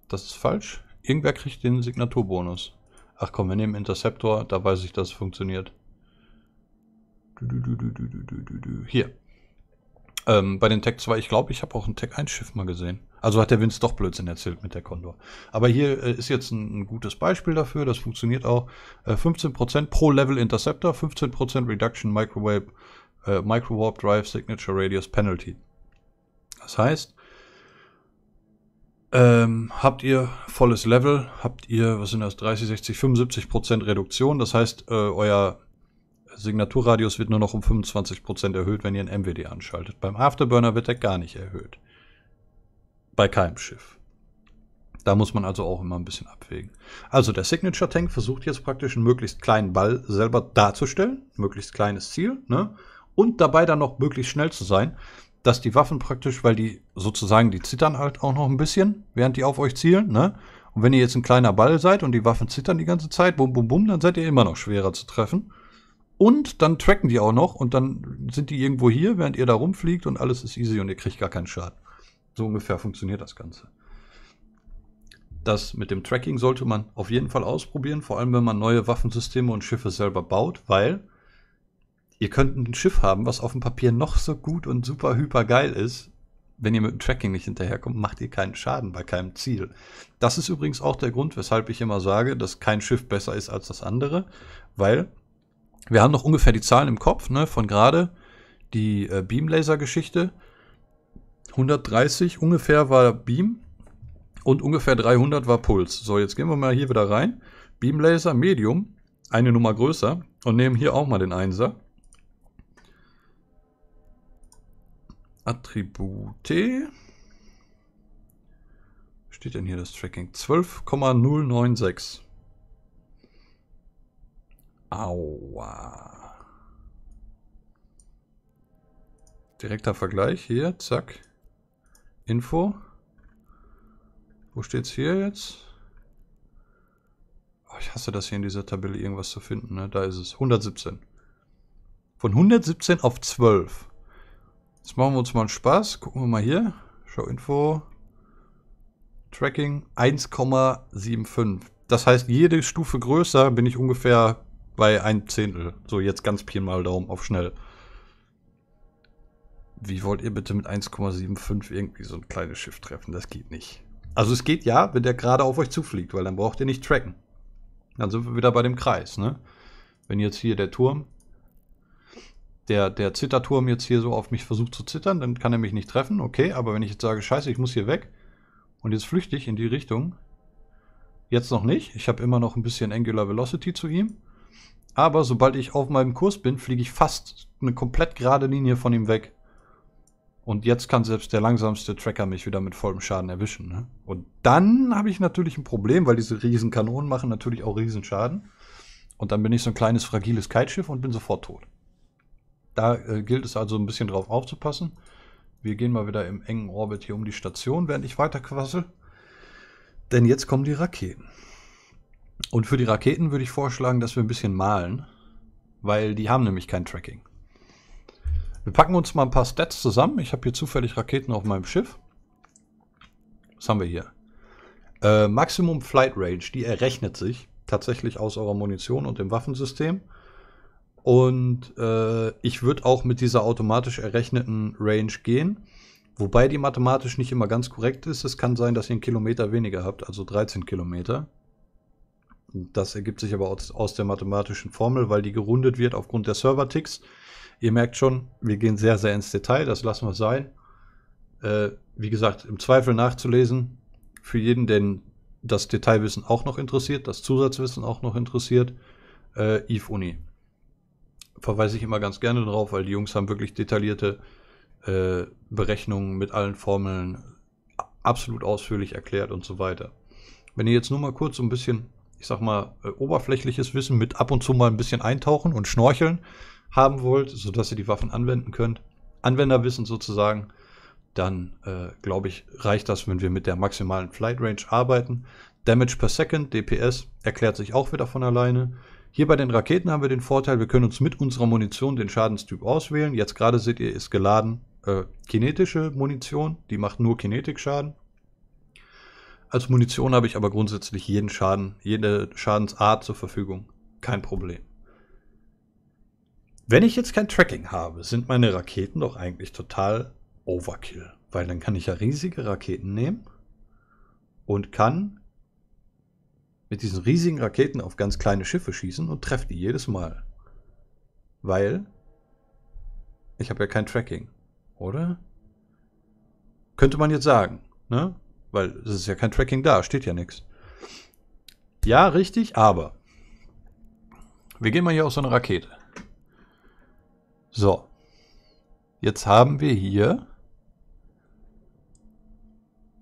Das ist falsch. Irgendwer kriegt den Signaturbonus. Ach komm, wir nehmen Interceptor, da weiß ich, dass es funktioniert. Hier. Ähm, bei den Tech 2, ich glaube, ich habe auch ein Tech 1 Schiff mal gesehen. Also hat der Vince doch Blödsinn erzählt mit der Condor. Aber hier äh, ist jetzt ein, ein, gutes Beispiel dafür, das funktioniert auch. Äh, 15% pro Level Interceptor, 15% Reduction Microwave, äh, Microwarp Drive Signature Radius Penalty. Das heißt, ähm, habt ihr volles Level, habt ihr, was sind das, 30, 60, 75 Prozent Reduktion. Das heißt, äh, euer Signaturradius wird nur noch um 25 Prozent erhöht, wenn ihr einen MWD anschaltet. Beim Afterburner wird er gar nicht erhöht. Bei keinem Schiff. Da muss man also auch immer ein bisschen abwägen. Also der Signature Tank versucht jetzt praktisch einen möglichst kleinen Ball selber darzustellen, möglichst kleines Ziel, ne? Und dabei dann noch möglichst schnell zu sein dass die Waffen praktisch, weil die sozusagen, die zittern halt auch noch ein bisschen, während die auf euch zielen, ne? Und wenn ihr jetzt ein kleiner Ball seid und die Waffen zittern die ganze Zeit, bum, bum, bum, dann seid ihr immer noch schwerer zu treffen. Und dann tracken die auch noch und dann sind die irgendwo hier, während ihr da rumfliegt und alles ist easy und ihr kriegt gar keinen Schaden. So ungefähr funktioniert das Ganze. Das mit dem Tracking sollte man auf jeden Fall ausprobieren, vor allem wenn man neue Waffensysteme und Schiffe selber baut, weil ihr könnt ein Schiff haben, was auf dem Papier noch so gut und super hyper geil ist. Wenn ihr mit dem Tracking nicht hinterherkommt, macht ihr keinen Schaden bei keinem Ziel. Das ist übrigens auch der Grund, weshalb ich immer sage, dass kein Schiff besser ist als das andere, weil wir haben noch ungefähr die Zahlen im Kopf, ne, von gerade die äh, Beamlaser-Geschichte. 130 ungefähr war Beam und ungefähr 300 war Puls. So, jetzt gehen wir mal hier wieder rein. Beamlaser, Medium, eine Nummer größer und nehmen hier auch mal den Einser. Attribute. Steht denn hier das Tracking? 12,096. Aua. Direkter Vergleich hier, zack. Info. Wo steht's hier jetzt? Oh, ich hasse das hier in dieser Tabelle irgendwas zu finden, ne? Da ist es. 117. Von 117 auf 12. Jetzt machen wir uns mal einen Spaß. Gucken wir mal hier. Show-Info. Tracking 1,75. Das heißt, jede Stufe größer bin ich ungefähr bei ein Zehntel. So, jetzt ganz Pi mal Daumen auf schnell. Wie wollt ihr bitte mit 1,75 irgendwie so ein kleines Schiff treffen? Das geht nicht. Also es geht ja, wenn der gerade auf euch zufliegt, weil dann braucht ihr nicht tracken. Dann sind wir wieder bei dem Kreis, ne? Wenn jetzt hier der Turm der, der Zitterturm jetzt hier so auf mich versucht zu zittern, dann kann er mich nicht treffen. Okay, aber wenn ich jetzt sage, scheiße, ich muss hier weg und jetzt flüchte ich in die Richtung. Jetzt noch nicht. Ich habe immer noch ein bisschen Angular Velocity zu ihm. Aber sobald ich auf meinem Kurs bin, fliege ich fast eine komplett gerade Linie von ihm weg. Und jetzt kann selbst der langsamste Tracker mich wieder mit vollem Schaden erwischen. Ne? Und dann habe ich natürlich ein Problem, weil diese riesen Kanonen machen natürlich auch riesen Schaden. Und dann bin ich so ein kleines fragiles Kiteschiff und bin sofort tot. Da äh, gilt es also ein bisschen drauf aufzupassen. Wir gehen mal wieder im engen Orbit hier um die Station, während ich weiterquassel. Denn jetzt kommen die Raketen. Und für die Raketen würde ich vorschlagen, dass wir ein bisschen malen, weil die haben nämlich kein Tracking. Wir packen uns mal ein paar Stats zusammen. Ich habe hier zufällig Raketen auf meinem Schiff. Was haben wir hier? Äh, Maximum Flight Range, die errechnet sich tatsächlich aus eurer Munition und dem Waffensystem. Und äh, ich würde auch mit dieser automatisch errechneten Range gehen. Wobei die mathematisch nicht immer ganz korrekt ist. Es kann sein, dass ihr einen Kilometer weniger habt, also 13 Kilometer. Das ergibt sich aber aus, aus der mathematischen Formel, weil die gerundet wird aufgrund der Server-Ticks. Ihr merkt schon, wir gehen sehr, sehr ins Detail. Das lassen wir sein. Äh, wie gesagt, im Zweifel nachzulesen. Für jeden, den das Detailwissen auch noch interessiert, das Zusatzwissen auch noch interessiert. Äh, Yves Uni verweise ich immer ganz gerne drauf, weil die Jungs haben wirklich detaillierte äh, Berechnungen mit allen Formeln absolut ausführlich erklärt und so weiter. Wenn ihr jetzt nur mal kurz so ein bisschen, ich sag mal, äh, oberflächliches Wissen mit ab und zu mal ein bisschen eintauchen und schnorcheln haben wollt, sodass ihr die Waffen anwenden könnt, Anwenderwissen sozusagen, dann äh, glaube ich, reicht das, wenn wir mit der maximalen Flight Range arbeiten. Damage per Second, DPS, erklärt sich auch wieder von alleine. Hier bei den Raketen haben wir den Vorteil, wir können uns mit unserer Munition den Schadenstyp auswählen. Jetzt gerade seht ihr, ist geladen äh, kinetische Munition, die macht nur Kinetikschaden. Als Munition habe ich aber grundsätzlich jeden Schaden, jede Schadensart zur Verfügung. Kein Problem. Wenn ich jetzt kein Tracking habe, sind meine Raketen doch eigentlich total Overkill. Weil dann kann ich ja riesige Raketen nehmen und kann mit diesen riesigen Raketen auf ganz kleine Schiffe schießen und treffe die jedes Mal. Weil ich habe ja kein Tracking, oder? Könnte man jetzt sagen, ne? Weil es ist ja kein Tracking da, steht ja nichts. Ja, richtig, aber wir gehen mal hier auf so eine Rakete. So. Jetzt haben wir hier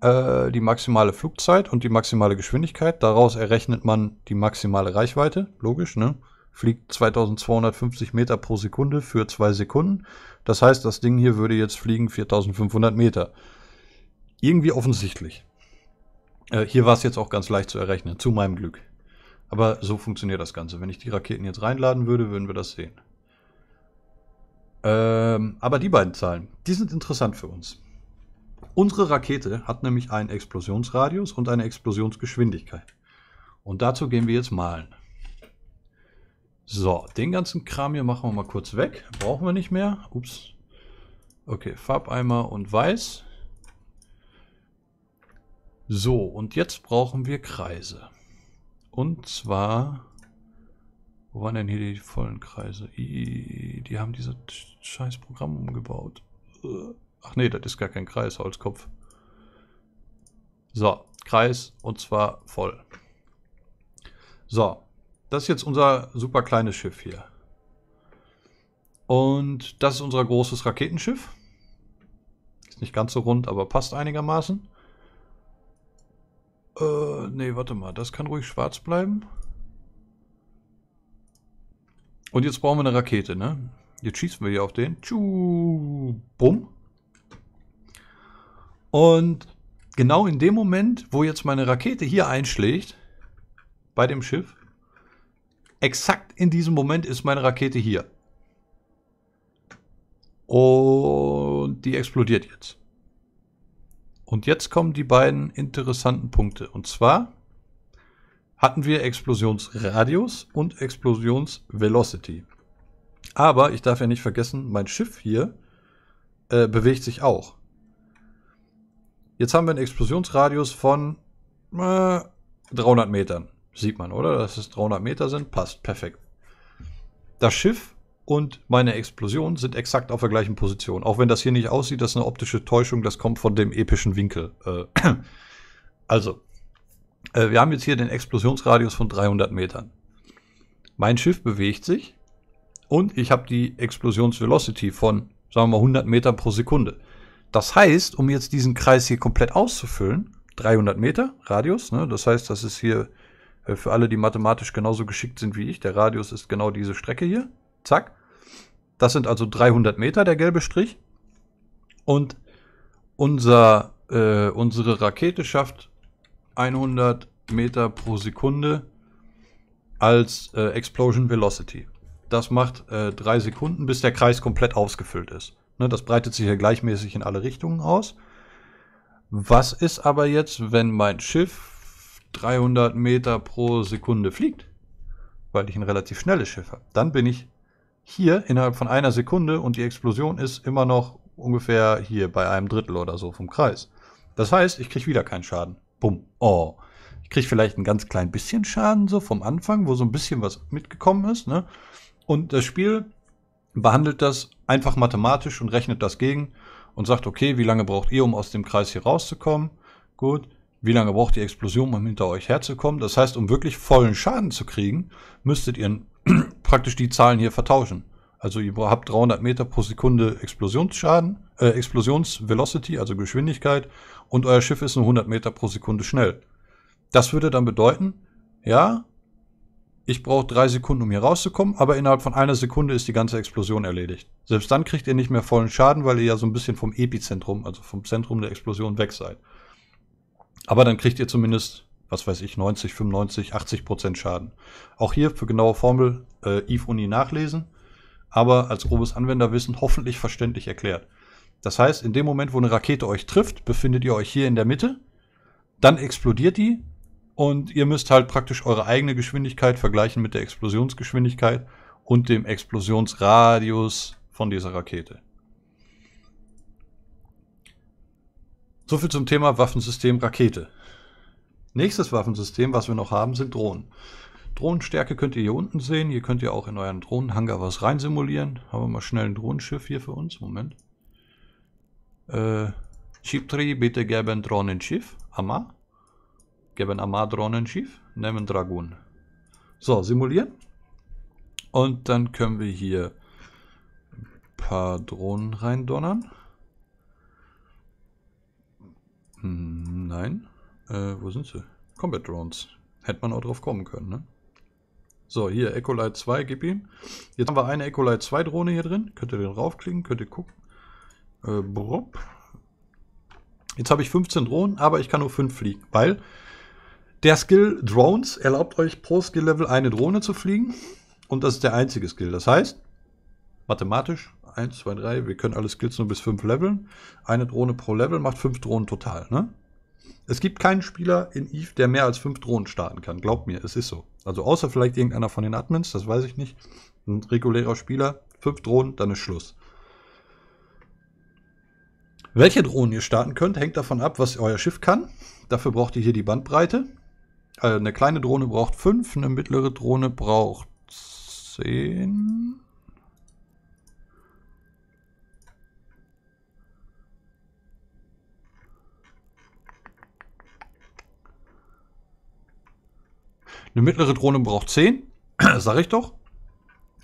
äh, die maximale Flugzeit und die maximale Geschwindigkeit. Daraus errechnet man die maximale Reichweite, logisch, ne? Fliegt 2250 Meter pro Sekunde für zwei Sekunden. Das heißt, das Ding hier würde jetzt fliegen 4500 Meter. Irgendwie offensichtlich. Äh, hier war es jetzt auch ganz leicht zu errechnen, zu meinem Glück. Aber so funktioniert das Ganze. Wenn ich die Raketen jetzt reinladen würde, würden wir das sehen. Ähm, aber die beiden Zahlen, die sind interessant für uns. Unsere Rakete hat nämlich einen Explosionsradius und eine Explosionsgeschwindigkeit. Und dazu gehen wir jetzt malen. So, den ganzen Kram hier machen wir mal kurz weg. Brauchen wir nicht mehr. Ups. Okay, Farbeimer und Weiß. So, und jetzt brauchen wir Kreise. Und zwar... Wo waren denn hier die vollen Kreise? I, die haben dieses scheiß Programm umgebaut. Ugh. Äh. Ach nee, das ist gar kein Kreis, Holzkopf. So, Kreis und zwar voll. So, das ist jetzt unser super kleines Schiff hier. Und das ist unser großes Raketenschiff. Ist nicht ganz so rund, aber passt einigermaßen. Äh, nee, warte mal, das kann ruhig schwarz bleiben. Und jetzt brauchen wir eine Rakete, ne? Jetzt schießen wir hier auf den. Tschu, bumm. Und genau in dem Moment, wo jetzt meine Rakete hier einschlägt, bei dem Schiff, exakt in diesem Moment ist meine Rakete hier. Und die explodiert jetzt. Und jetzt kommen die beiden interessanten Punkte. Und zwar hatten wir Explosionsradius und Explosionsvelocity. Aber ich darf ja nicht vergessen, mein Schiff hier äh, bewegt sich auch. Jetzt haben wir einen Explosionsradius von äh, 300 Metern. Sieht man, oder? Dass es 300 Meter sind. Passt. Perfekt. Das Schiff und meine Explosion sind exakt auf der gleichen Position. Auch wenn das hier nicht aussieht, das ist eine optische Täuschung. Das kommt von dem epischen Winkel. Äh, <clears throat> also, äh, wir haben jetzt hier den Explosionsradius von 300 Metern. Mein Schiff bewegt sich und ich habe die Explosionsvelocity von, sagen wir mal, 100 Meter pro Sekunde. Das heißt, um jetzt diesen Kreis hier komplett auszufüllen, 300 Meter Radius, ne? das heißt, das ist hier äh, für alle, die mathematisch genauso geschickt sind wie ich, der Radius ist genau diese Strecke hier, zack. Das sind also 300 Meter, der gelbe Strich. Und unser, äh, unsere Rakete schafft 100 Meter pro Sekunde als äh, Explosion Velocity. Das macht äh, drei Sekunden, bis der Kreis komplett ausgefüllt ist. Ne, das breitet sich ja gleichmäßig in alle Richtungen aus. Was ist aber jetzt, wenn mein Schiff 300 Meter pro Sekunde fliegt? Weil ich ein relativ schnelles Schiff habe. Dann bin ich hier innerhalb von einer Sekunde und die Explosion ist immer noch ungefähr hier bei einem Drittel oder so vom Kreis. Das heißt, ich kriege wieder keinen Schaden. Bumm. Oh. Ich kriege vielleicht ein ganz klein bisschen Schaden so vom Anfang, wo so ein bisschen was mitgekommen ist. Ne? Und das Spiel behandelt das einfach mathematisch und rechnet das gegen und sagt, okay, wie lange braucht ihr, um aus dem Kreis hier rauszukommen? Gut. Wie lange braucht die Explosion, um hinter euch herzukommen? Das heißt, um wirklich vollen Schaden zu kriegen, müsstet ihr <clears throat> praktisch die Zahlen hier vertauschen. Also ihr habt 300 Meter pro Sekunde Explosionsschaden, äh, Explosionsvelocity, also Geschwindigkeit, und euer Schiff ist nur 100 Meter pro Sekunde schnell. Das würde dann bedeuten, ja, ich brauche drei Sekunden, um hier rauszukommen, aber innerhalb von einer Sekunde ist die ganze Explosion erledigt. Selbst dann kriegt ihr nicht mehr vollen Schaden, weil ihr ja so ein bisschen vom Epizentrum, also vom Zentrum der Explosion weg seid. Aber dann kriegt ihr zumindest, was weiß ich, 90, 95, 80 Prozent Schaden. Auch hier für genaue Formel äh, Eve Uni nachlesen, aber als grobes Anwenderwissen hoffentlich verständlich erklärt. Das heißt, in dem Moment, wo eine Rakete euch trifft, befindet ihr euch hier in der Mitte, dann explodiert die, und ihr müsst halt praktisch eure eigene Geschwindigkeit vergleichen mit der Explosionsgeschwindigkeit und dem Explosionsradius von dieser Rakete. Soviel zum Thema Waffensystem Rakete. Nächstes Waffensystem, was wir noch haben, sind Drohnen. Drohnenstärke könnt ihr hier unten sehen. Hier könnt ihr auch in euren Drohnenhangar was rein simulieren. Haben wir mal schnell ein Drohnenschiff hier für uns. Moment. Äh, Chip 3, bitte geben Drohnenschiff. Amma. Geben Amadronen schief, nehmen Dragoon. So, simulieren. Und dann können wir hier ein paar Drohnen reindonnern. Hm, nein. Äh, wo sind sie? Combat Drones. Hätte man auch drauf kommen können, ne? So, hier, Ecolite 2, gib ihm. Jetzt haben wir eine Ecolite 2 Drohne hier drin. Könnt ihr den raufklicken, könnt ihr gucken. Äh, brupp. Jetzt habe ich 15 Drohnen, aber ich kann nur 5 fliegen, weil der Skill Drones erlaubt euch pro Skill-Level eine Drohne zu fliegen. Und das ist der einzige Skill. Das heißt, mathematisch 1, 2, 3, wir können alle Skills nur bis 5 leveln. Eine Drohne pro Level macht 5 Drohnen total. Ne? Es gibt keinen Spieler in Eve, der mehr als 5 Drohnen starten kann. Glaubt mir, es ist so. Also außer vielleicht irgendeiner von den Admins, das weiß ich nicht. Ein regulärer Spieler, 5 Drohnen, dann ist Schluss. Welche Drohnen ihr starten könnt, hängt davon ab, was euer Schiff kann. Dafür braucht ihr hier die Bandbreite äh, eine kleine Drohne braucht 5, eine mittlere Drohne braucht 10. Eine mittlere Drohne braucht 10, <clears throat> sag ich doch.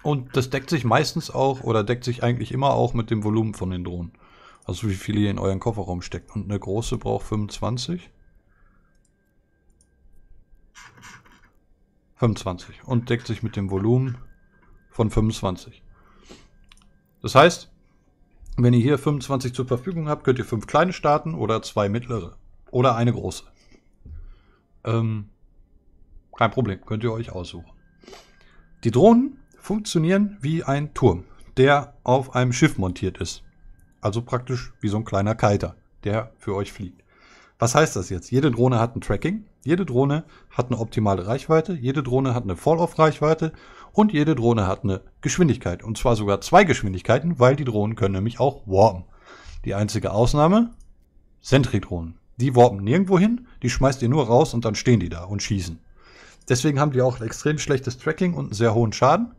Und das deckt sich meistens auch oder deckt sich eigentlich immer auch mit dem Volumen von den Drohnen. Also wie viele ihr in euren Kofferraum steckt. Und eine große braucht 25. 25 und deckt sich mit dem Volumen von 25. Das heißt, wenn ihr hier 25 zur Verfügung habt, könnt ihr fünf kleine starten oder zwei mittlere oder eine große. Ähm, kein Problem, könnt ihr euch aussuchen. Die Drohnen funktionieren wie ein Turm, der auf einem Schiff montiert ist. Also praktisch wie so ein kleiner Kalter, der für euch fliegt. Was heißt das jetzt? Jede Drohne hat ein Tracking, jede Drohne hat eine optimale Reichweite, jede Drohne hat eine Fall-Off-Reichweite und jede Drohne hat eine Geschwindigkeit. Und zwar sogar zwei Geschwindigkeiten, weil die Drohnen können nämlich auch warpen. Die einzige Ausnahme, Sentry-Drohnen. Die warpen nirgendwo hin, die schmeißt ihr nur raus und dann stehen die da und schießen. Deswegen haben die auch extrem schlechtes Tracking und einen sehr hohen Schaden.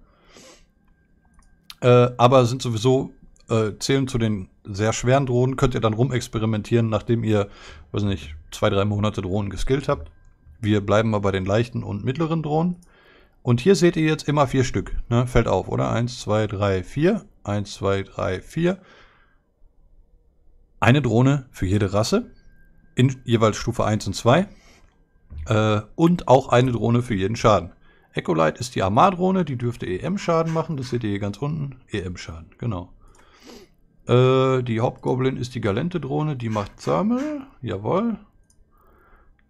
Äh, aber sind sowieso äh, zählen zu den sehr schweren Drohnen, könnt ihr dann rumexperimentieren, nachdem ihr, weiß nicht, zwei, drei Monate Drohnen geskillt habt. Wir bleiben mal bei den leichten und mittleren Drohnen. Und hier seht ihr jetzt immer vier Stück. Ne? Fällt auf, oder? Eins, zwei, drei, vier. Eins, zwei, drei, vier. Eine Drohne für jede Rasse. In jeweils Stufe 1 und 2. Äh, und auch eine Drohne für jeden Schaden. Ecolite ist die Amar-Drohne, die dürfte EM-Schaden machen. Das seht ihr hier ganz unten. EM-Schaden, genau. Äh, die Hobgoblin ist die galente Drohne, die macht Thermal. Jawohl.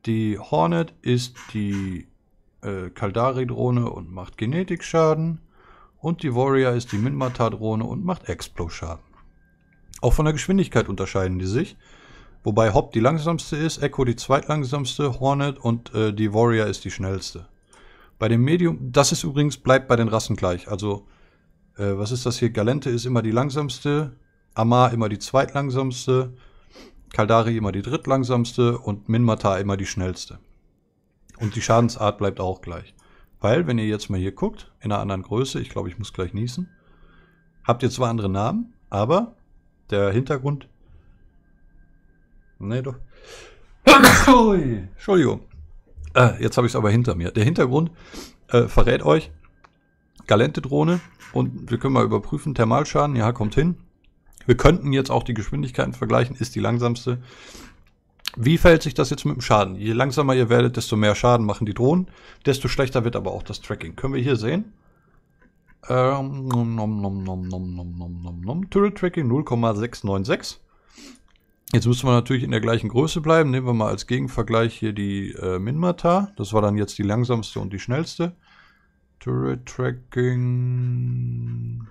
Die Hornet ist die äh, Kaldari Drohne und macht Genetikschaden. Und die Warrior ist die Minmata Drohne und macht Explo-Schaden. Auch von der Geschwindigkeit unterscheiden die sich. Wobei Hop die langsamste ist, Echo die zweitlangsamste, Hornet und äh, die Warrior ist die schnellste. Bei dem Medium, das ist übrigens, bleibt bei den Rassen gleich. Also, äh, was ist das hier? Galente ist immer die langsamste, Amar immer die zweitlangsamste, Kaldari immer die drittlangsamste und Minmatar immer die schnellste. Und die Schadensart bleibt auch gleich. Weil, wenn ihr jetzt mal hier guckt, in einer anderen Größe, ich glaube, ich muss gleich niesen, habt ihr zwar andere Namen, aber der Hintergrund... Nee, doch. Entschuldigung. Äh, jetzt habe ich es aber hinter mir. Der Hintergrund äh, verrät euch, galente Drohne und wir können mal überprüfen, Thermalschaden, ja, kommt hin. Wir könnten jetzt auch die Geschwindigkeiten vergleichen, ist die langsamste. Wie verhält sich das jetzt mit dem Schaden? Je langsamer ihr werdet, desto mehr Schaden machen die Drohnen, desto schlechter wird aber auch das Tracking. Können wir hier sehen? Ähm, nom, nom, nom, nom, nom, nom, nom, nom. Turret Tracking 0,696. Jetzt müssen wir natürlich in der gleichen Größe bleiben. Nehmen wir mal als Gegenvergleich hier die äh, Minmata. Das war dann jetzt die langsamste und die schnellste. Turret Tracking.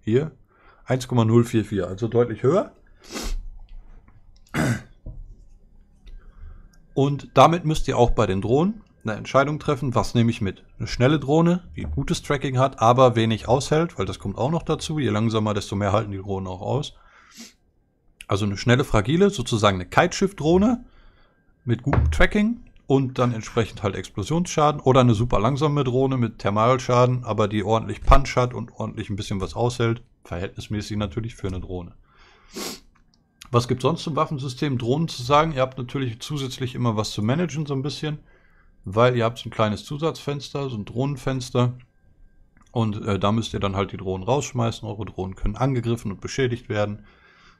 Hier. 1,044, also deutlich höher. Und damit müsst ihr auch bei den Drohnen eine Entscheidung treffen, was nehme ich mit. Eine schnelle Drohne, die gutes Tracking hat, aber wenig aushält, weil das kommt auch noch dazu. Je langsamer, desto mehr halten die Drohnen auch aus. Also eine schnelle, fragile, sozusagen eine Kiteschiff-Drohne mit gutem Tracking und dann entsprechend halt Explosionsschaden oder eine super langsame Drohne mit Thermalschaden, aber die ordentlich Punch hat und ordentlich ein bisschen was aushält. Verhältnismäßig natürlich für eine Drohne. Was gibt sonst zum Waffensystem? Drohnen zu sagen, ihr habt natürlich zusätzlich immer was zu managen, so ein bisschen, weil ihr habt so ein kleines Zusatzfenster, so ein Drohnenfenster. Und äh, da müsst ihr dann halt die Drohnen rausschmeißen. Eure Drohnen können angegriffen und beschädigt werden.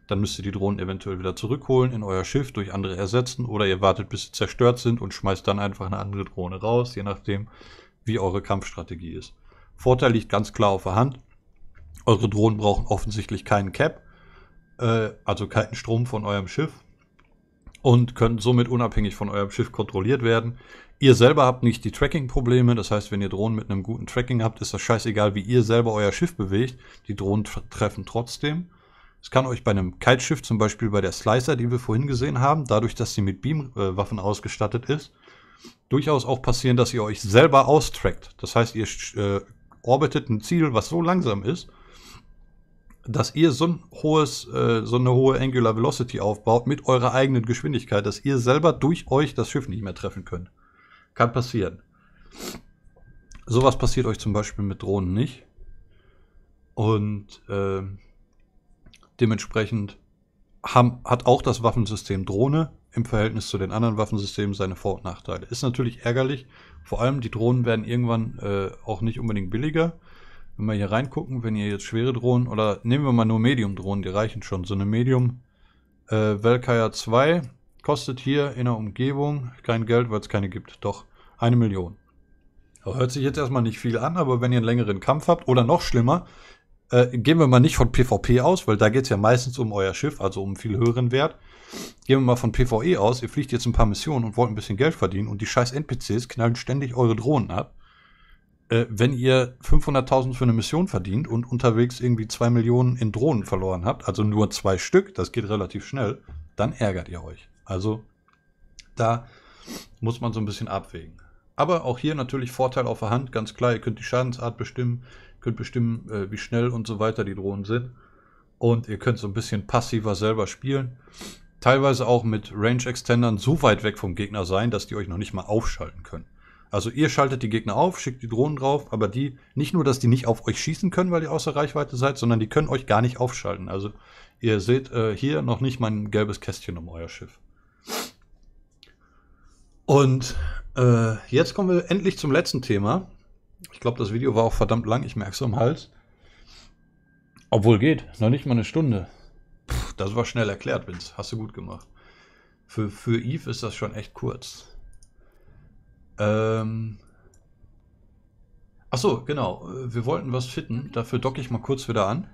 Dann müsst ihr die Drohnen eventuell wieder zurückholen, in euer Schiff durch andere ersetzen oder ihr wartet, bis sie zerstört sind und schmeißt dann einfach eine andere Drohne raus, je nachdem, wie eure Kampfstrategie ist. Vorteil liegt ganz klar auf der Hand. Eure Drohnen brauchen offensichtlich keinen Cap, äh, also keinen Strom von eurem Schiff und können somit unabhängig von eurem Schiff kontrolliert werden. Ihr selber habt nicht die Tracking-Probleme, das heißt, wenn ihr Drohnen mit einem guten Tracking habt, ist das scheißegal, wie ihr selber euer Schiff bewegt. Die Drohnen treffen trotzdem. Es kann euch bei einem Kiteschiff, zum Beispiel bei der Slicer, die wir vorhin gesehen haben, dadurch, dass sie mit Beamwaffen äh, ausgestattet ist, durchaus auch passieren, dass ihr euch selber austrackt. Das heißt, ihr äh, orbitet ein Ziel, was so langsam ist, dass ihr so, ein hohes, äh, so eine hohe Angular Velocity aufbaut mit eurer eigenen Geschwindigkeit, dass ihr selber durch euch das Schiff nicht mehr treffen könnt. Kann passieren. Sowas passiert euch zum Beispiel mit Drohnen nicht. Und äh, dementsprechend haben, hat auch das Waffensystem Drohne im Verhältnis zu den anderen Waffensystemen seine Vor- und Nachteile. Ist natürlich ärgerlich. Vor allem die Drohnen werden irgendwann äh, auch nicht unbedingt billiger. Wenn wir hier reingucken, wenn ihr jetzt schwere Drohnen, oder nehmen wir mal nur Medium-Drohnen, die reichen schon. So eine Medium äh, Valkyrie 2 kostet hier in der Umgebung kein Geld, weil es keine gibt. Doch, eine Million. Das hört sich jetzt erstmal nicht viel an, aber wenn ihr einen längeren Kampf habt, oder noch schlimmer, äh, gehen wir mal nicht von PvP aus, weil da geht es ja meistens um euer Schiff, also um viel höheren Wert. Gehen wir mal von PvE aus, ihr fliegt jetzt ein paar Missionen und wollt ein bisschen Geld verdienen und die scheiß NPCs knallen ständig eure Drohnen ab äh, wenn ihr 500.000 für eine Mission verdient und unterwegs irgendwie 2 Millionen in Drohnen verloren habt, also nur zwei Stück, das geht relativ schnell, dann ärgert ihr euch. Also da muss man so ein bisschen abwägen. Aber auch hier natürlich Vorteil auf der Hand, ganz klar, ihr könnt die Schadensart bestimmen, könnt bestimmen, äh, wie schnell und so weiter die Drohnen sind. Und ihr könnt so ein bisschen passiver selber spielen. Teilweise auch mit Range Extendern so weit weg vom Gegner sein, dass die euch noch nicht mal aufschalten können. Also ihr schaltet die Gegner auf, schickt die Drohnen drauf, aber die, nicht nur, dass die nicht auf euch schießen können, weil ihr außer Reichweite seid, sondern die können euch gar nicht aufschalten. Also ihr seht äh, hier noch nicht mein gelbes Kästchen um euer Schiff. Und äh, jetzt kommen wir endlich zum letzten Thema. Ich glaube, das Video war auch verdammt lang, ich merke es am Hals. Obwohl geht, noch nicht mal eine Stunde. Puh, das war schnell erklärt, Vince. Hast du gut gemacht. Für, für Eve ist das schon echt kurz. Ähm. Ach so, genau. Äh, wir wollten was fitten. Mhm. Dafür docke ich mal kurz wieder an.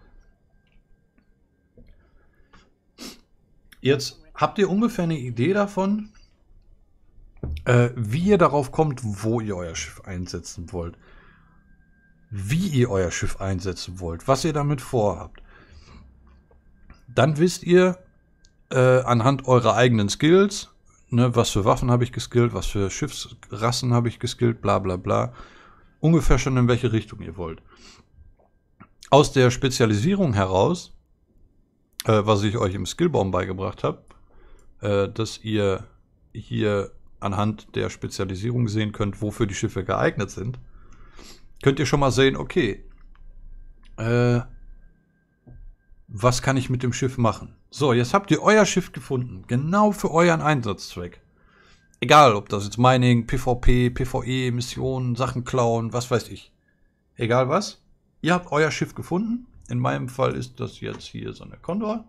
Jetzt habt ihr ungefähr eine Idee davon, äh, wie ihr darauf kommt, wo ihr euer Schiff einsetzen wollt. Wie ihr euer Schiff einsetzen wollt. Was ihr damit vorhabt. Dann wisst ihr äh, anhand eurer eigenen Skills, ne, was für Waffen habe ich geskillt, was für Schiffsrassen habe ich geskillt, bla bla bla. Ungefähr schon in welche Richtung ihr wollt. Aus der Spezialisierung heraus, äh, was ich euch im Skillbaum beigebracht habe, äh, dass ihr hier anhand der Spezialisierung sehen könnt, wofür die Schiffe geeignet sind, könnt ihr schon mal sehen, okay, äh, was kann ich mit dem Schiff machen? So, jetzt habt ihr euer Schiff gefunden, genau für euren Einsatzzweck. Egal, ob das jetzt Mining, PvP, PvE, Missionen, Sachen klauen, was weiß ich. Egal was. Ihr habt euer Schiff gefunden. In meinem Fall ist das jetzt hier so eine Condor.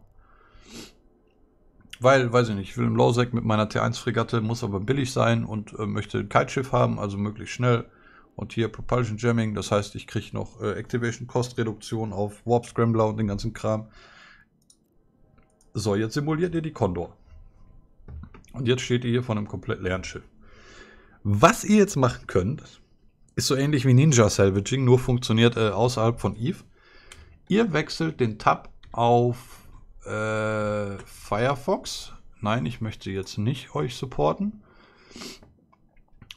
Weil, weiß ich nicht, ich will im Lausack mit meiner T1-Fregatte, muss aber billig sein und äh, möchte ein Kiteschiff haben, also möglichst schnell. Und hier Propulsion Jamming, das heißt, ich kriege noch äh, Activation Cost Reduktion auf Warp Scrambler und den ganzen Kram. So, jetzt simuliert ihr die Condor. Und jetzt steht ihr hier von einem komplett leeren Schiff. Was ihr jetzt machen könnt, ist so ähnlich wie Ninja Salvaging, nur funktioniert äh, außerhalb von Eve. Ihr wechselt den Tab auf äh, Firefox. Nein, ich möchte jetzt nicht euch supporten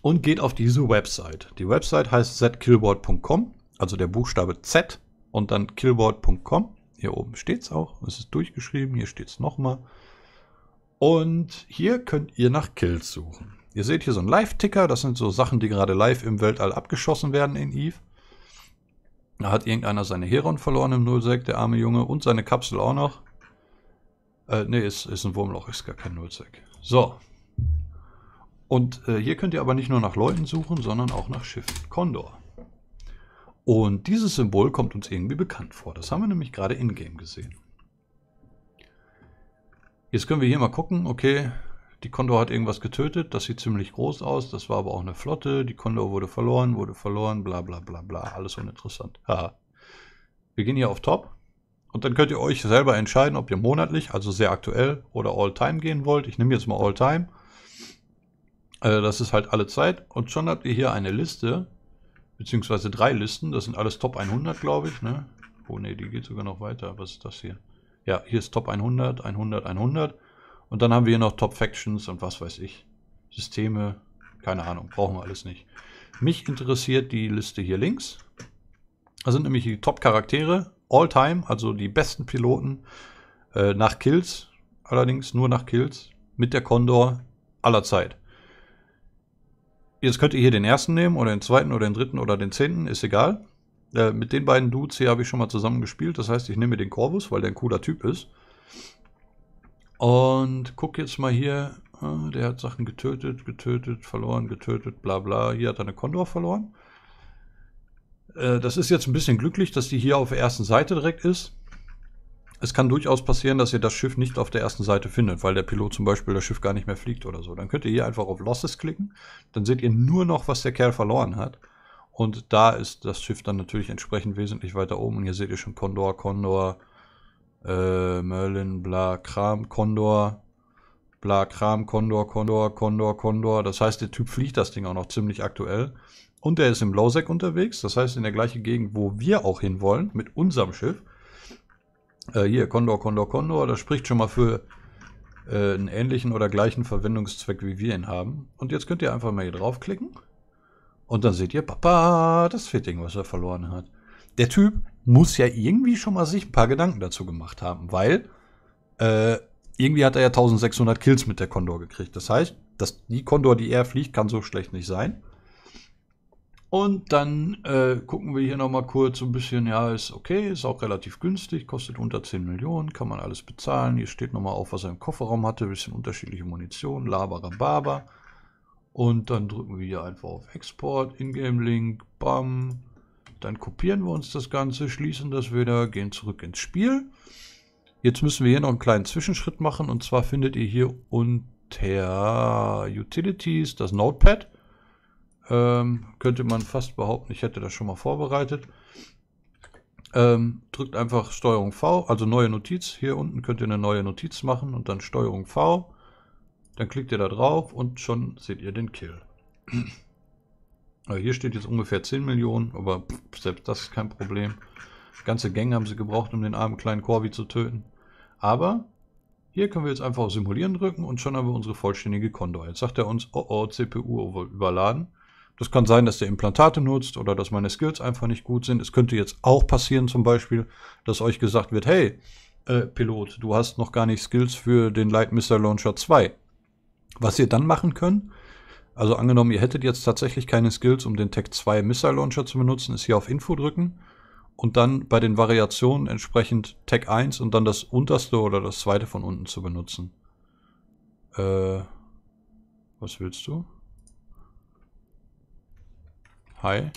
und geht auf diese Website. Die Website heißt zkillboard.com, also der Buchstabe Z und dann killboard.com. Hier oben steht es auch, es ist durchgeschrieben, hier steht es nochmal. Und hier könnt ihr nach Kills suchen. Ihr seht hier so einen Live-Ticker, das sind so Sachen, die gerade live im Weltall abgeschossen werden in Eve. Da hat irgendeiner seine Heron verloren im Nullsec, der arme Junge, und seine Kapsel auch noch. Äh, ne, ist, ist ein Wurmloch, ist gar kein Nullsec. So, und äh, hier könnt ihr aber nicht nur nach Leuten suchen, sondern auch nach Shift Condor. Und dieses Symbol kommt uns irgendwie bekannt vor. Das haben wir nämlich gerade in-game gesehen. Jetzt können wir hier mal gucken, okay, die Condor hat irgendwas getötet, das sieht ziemlich groß aus, das war aber auch eine Flotte, die Condor wurde verloren, wurde verloren, bla bla bla bla, alles uninteressant. Ja. Wir gehen hier auf Top und dann könnt ihr euch selber entscheiden, ob ihr monatlich, also sehr aktuell oder All-Time gehen wollt. Ich nehme jetzt mal All-Time also das ist halt alle Zeit. Und schon habt ihr hier eine Liste, beziehungsweise drei Listen. Das sind alles Top 100, glaube ich. Ne? Oh ne, die geht sogar noch weiter. Was ist das hier? Ja, hier ist Top 100, 100, 100. Und dann haben wir hier noch Top Factions und was weiß ich. Systeme, keine Ahnung, brauchen wir alles nicht. Mich interessiert die Liste hier links. Da sind nämlich die Top-Charaktere, All-Time, also die besten Piloten äh, nach Kills, allerdings nur nach Kills, mit der Condor aller Zeit jetzt könnt ihr hier den ersten nehmen oder den zweiten oder den dritten oder den zehnten, ist egal. Äh, mit den beiden Dudes hier habe ich schon mal zusammen gespielt. Das heißt, ich nehme den Corvus, weil der ein cooler Typ ist. Und guck jetzt mal hier. Ah, der hat Sachen getötet, getötet, verloren, getötet, bla bla. Hier hat er eine Condor verloren. Äh, das ist jetzt ein bisschen glücklich, dass die hier auf der ersten Seite direkt ist. Es kann durchaus passieren, dass ihr das Schiff nicht auf der ersten Seite findet, weil der Pilot zum Beispiel das Schiff gar nicht mehr fliegt oder so. Dann könnt ihr hier einfach auf Losses klicken, dann seht ihr nur noch, was der Kerl verloren hat. Und da ist das Schiff dann natürlich entsprechend wesentlich weiter oben. Und hier seht ihr schon Condor, Condor, äh, Merlin, bla, Kram, Condor, bla, Kram, Condor, Condor, Condor, Condor. Das heißt, der Typ fliegt das Ding auch noch ziemlich aktuell. Und der ist im Lowsec unterwegs, das heißt in der gleichen Gegend, wo wir auch hinwollen, mit unserem Schiff. Äh, hier, Condor, Condor, Condor, das spricht schon mal für äh, einen ähnlichen oder gleichen Verwendungszweck, wie wir ihn haben. Und jetzt könnt ihr einfach mal hier draufklicken. Und dann seht ihr, Papa, das Fitting, was er verloren hat. Der Typ muss ja irgendwie schon mal sich ein paar Gedanken dazu gemacht haben, weil äh, irgendwie hat er ja 1600 Kills mit der Condor gekriegt. Das heißt, dass die Condor, die er fliegt, kann so schlecht nicht sein. Und dann äh, gucken wir hier nochmal kurz so ein bisschen, ja, ist okay, ist auch relativ günstig, kostet unter 10 Millionen, kann man alles bezahlen. Hier steht nochmal auf, was er im Kofferraum hatte, bisschen unterschiedliche Munition, Labarababa. Und dann drücken wir hier einfach auf Export, Ingame Link, bam. Dann kopieren wir uns das Ganze, schließen das wieder, gehen zurück ins Spiel. Jetzt müssen wir hier noch einen kleinen Zwischenschritt machen und zwar findet ihr hier unter Utilities das Notepad. Ähm, könnte man fast behaupten, ich hätte das schon mal vorbereitet. Ähm, drückt einfach STRG V, also neue Notiz. Hier unten könnt ihr eine neue Notiz machen und dann STRG V. Dann klickt ihr da drauf und schon seht ihr den Kill. Also hier steht jetzt ungefähr 10 Millionen, aber selbst das ist kein Problem. Ganze Gänge haben sie gebraucht, um den armen kleinen Corvi zu töten. Aber hier können wir jetzt einfach auf Simulieren drücken und schon haben wir unsere vollständige Konto. Jetzt sagt er uns, oh oh, CPU überladen. Das kann sein, dass der Implantate nutzt oder dass meine Skills einfach nicht gut sind. Es könnte jetzt auch passieren, zum Beispiel, dass euch gesagt wird, hey, äh, Pilot, du hast noch gar nicht Skills für den Light Missile Launcher 2. Was ihr dann machen könnt, also angenommen, ihr hättet jetzt tatsächlich keine Skills, um den Tech 2 Missile Launcher zu benutzen, ist hier auf Info drücken und dann bei den Variationen entsprechend Tech 1 und dann das unterste oder das zweite von unten zu benutzen. Äh, was willst du? Hi.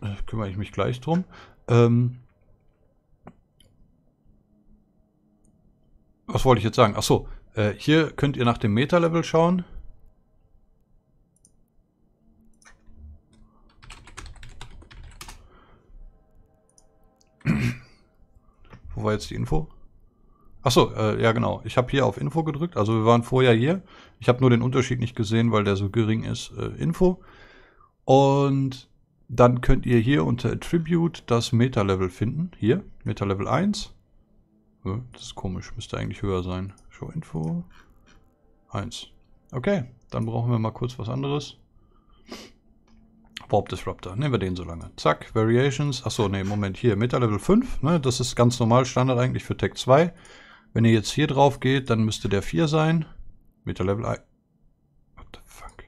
Da äh, kümmere ich mich gleich drum. Ähm, was wollte ich jetzt sagen? Achso, äh, hier könnt ihr nach dem Meta-Level schauen. Wo war jetzt die Info? Achso, äh, ja genau. Ich habe hier auf Info gedrückt. Also wir waren vorher hier. Ich habe nur den Unterschied nicht gesehen, weil der so gering ist. Äh, Info. Und dann könnt ihr hier unter Attribute das Meta-Level finden. Hier, Meta-Level 1. Das ist komisch, müsste eigentlich höher sein. Show Info 1. Okay, dann brauchen wir mal kurz was anderes. Warp Disruptor, nehmen wir den so lange. Zack, Variations. Achso, nee, Moment, hier, Meta-Level 5. Ne, das ist ganz normal, Standard eigentlich für Tech 2. Wenn ihr jetzt hier drauf geht, dann müsste der 4 sein. Meter Level 1. What the fuck?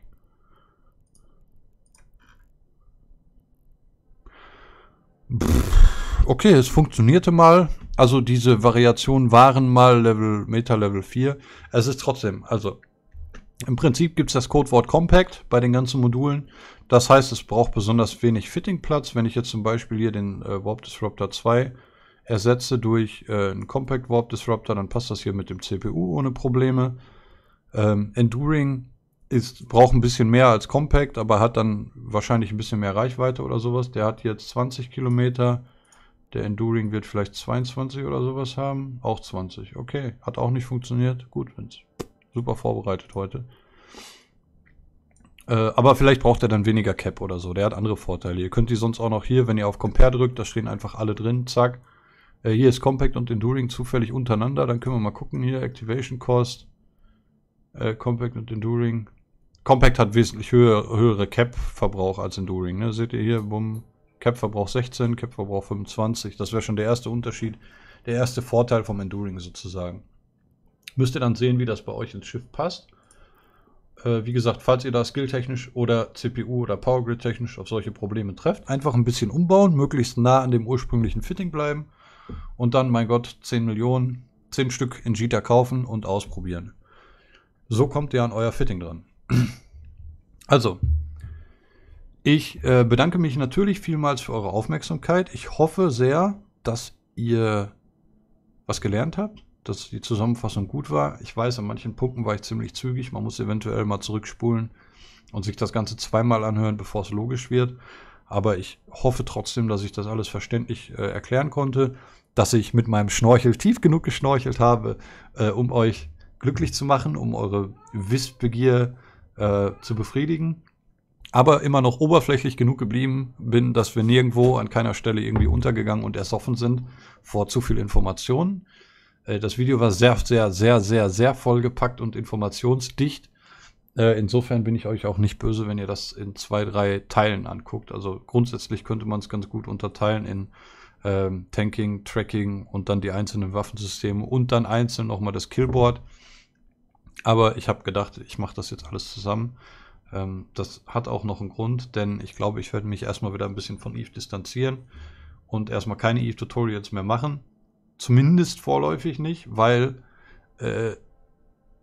Pff, okay, es funktionierte mal. Also diese Variationen waren mal Level, Meta Level 4. Es ist trotzdem, also im Prinzip gibt es das Codewort Compact bei den ganzen Modulen. Das heißt, es braucht besonders wenig Fittingplatz. Wenn ich jetzt zum Beispiel hier den äh, Warp Disruptor 2 ersetze durch äh, einen Compact Warp Disruptor, dann passt das hier mit dem CPU ohne Probleme. Ähm, Enduring ist, braucht ein bisschen mehr als Compact, aber hat dann wahrscheinlich ein bisschen mehr Reichweite oder sowas. Der hat jetzt 20 Kilometer. Der Enduring wird vielleicht 22 oder sowas haben. Auch 20. Okay, hat auch nicht funktioniert. Gut, Vince. Super vorbereitet heute. Äh, aber vielleicht braucht er dann weniger Cap oder so. Der hat andere Vorteile. Ihr könnt die sonst auch noch hier, wenn ihr auf Compare drückt, da stehen einfach alle drin. Zack. Äh, hier ist Compact und Enduring zufällig untereinander. Dann können wir mal gucken hier. Activation Cost. Äh, Compact und Enduring. Compact hat wesentlich höher, höhere Cap-Verbrauch als Enduring. Ne? Seht ihr hier, bumm. Cap-Verbrauch 16, Cap-Verbrauch 25. Das wäre schon der erste Unterschied, der erste Vorteil vom Enduring sozusagen. Müsst ihr dann sehen, wie das bei euch ins Schiff passt. Äh, wie gesagt, falls ihr da skilltechnisch oder CPU oder Powergrid technisch auf solche Probleme trefft, einfach ein bisschen umbauen, möglichst nah an dem ursprünglichen Fitting bleiben und dann, mein Gott, 10 Millionen, 10 Stück in Jita kaufen und ausprobieren. So kommt ihr an euer Fitting dran. <clears throat> Also, ich äh, bedanke mich natürlich vielmals für eure Aufmerksamkeit. Ich hoffe sehr, dass ihr was gelernt habt, dass die Zusammenfassung gut war. Ich weiß, an manchen Punkten war ich ziemlich zügig. Man muss eventuell mal zurückspulen und sich das Ganze zweimal anhören, bevor es logisch wird. Aber ich hoffe trotzdem, dass ich das alles verständlich äh, erklären konnte dass ich mit meinem Schnorchel tief genug geschnorchelt habe, äh, um euch glücklich zu machen, um eure Wissbegier äh, zu befriedigen. Aber immer noch oberflächlich genug geblieben bin, dass wir nirgendwo an keiner Stelle irgendwie untergegangen und ersoffen sind vor zu viel Informationen. Äh, das Video war sehr, sehr, sehr, sehr, sehr vollgepackt und informationsdicht. Äh, insofern bin ich euch auch nicht böse, wenn ihr das in zwei, drei Teilen anguckt. Also grundsätzlich könnte man es ganz gut unterteilen in ähm, Tanking, Tracking und dann die einzelnen Waffensysteme und dann einzeln nochmal das Killboard. Aber ich habe gedacht, ich mache das jetzt alles zusammen. Ähm, das hat auch noch einen Grund, denn ich glaube, ich werde mich erstmal wieder ein bisschen von Eve distanzieren und erstmal keine Eve-Tutorials mehr machen. Zumindest vorläufig nicht, weil äh,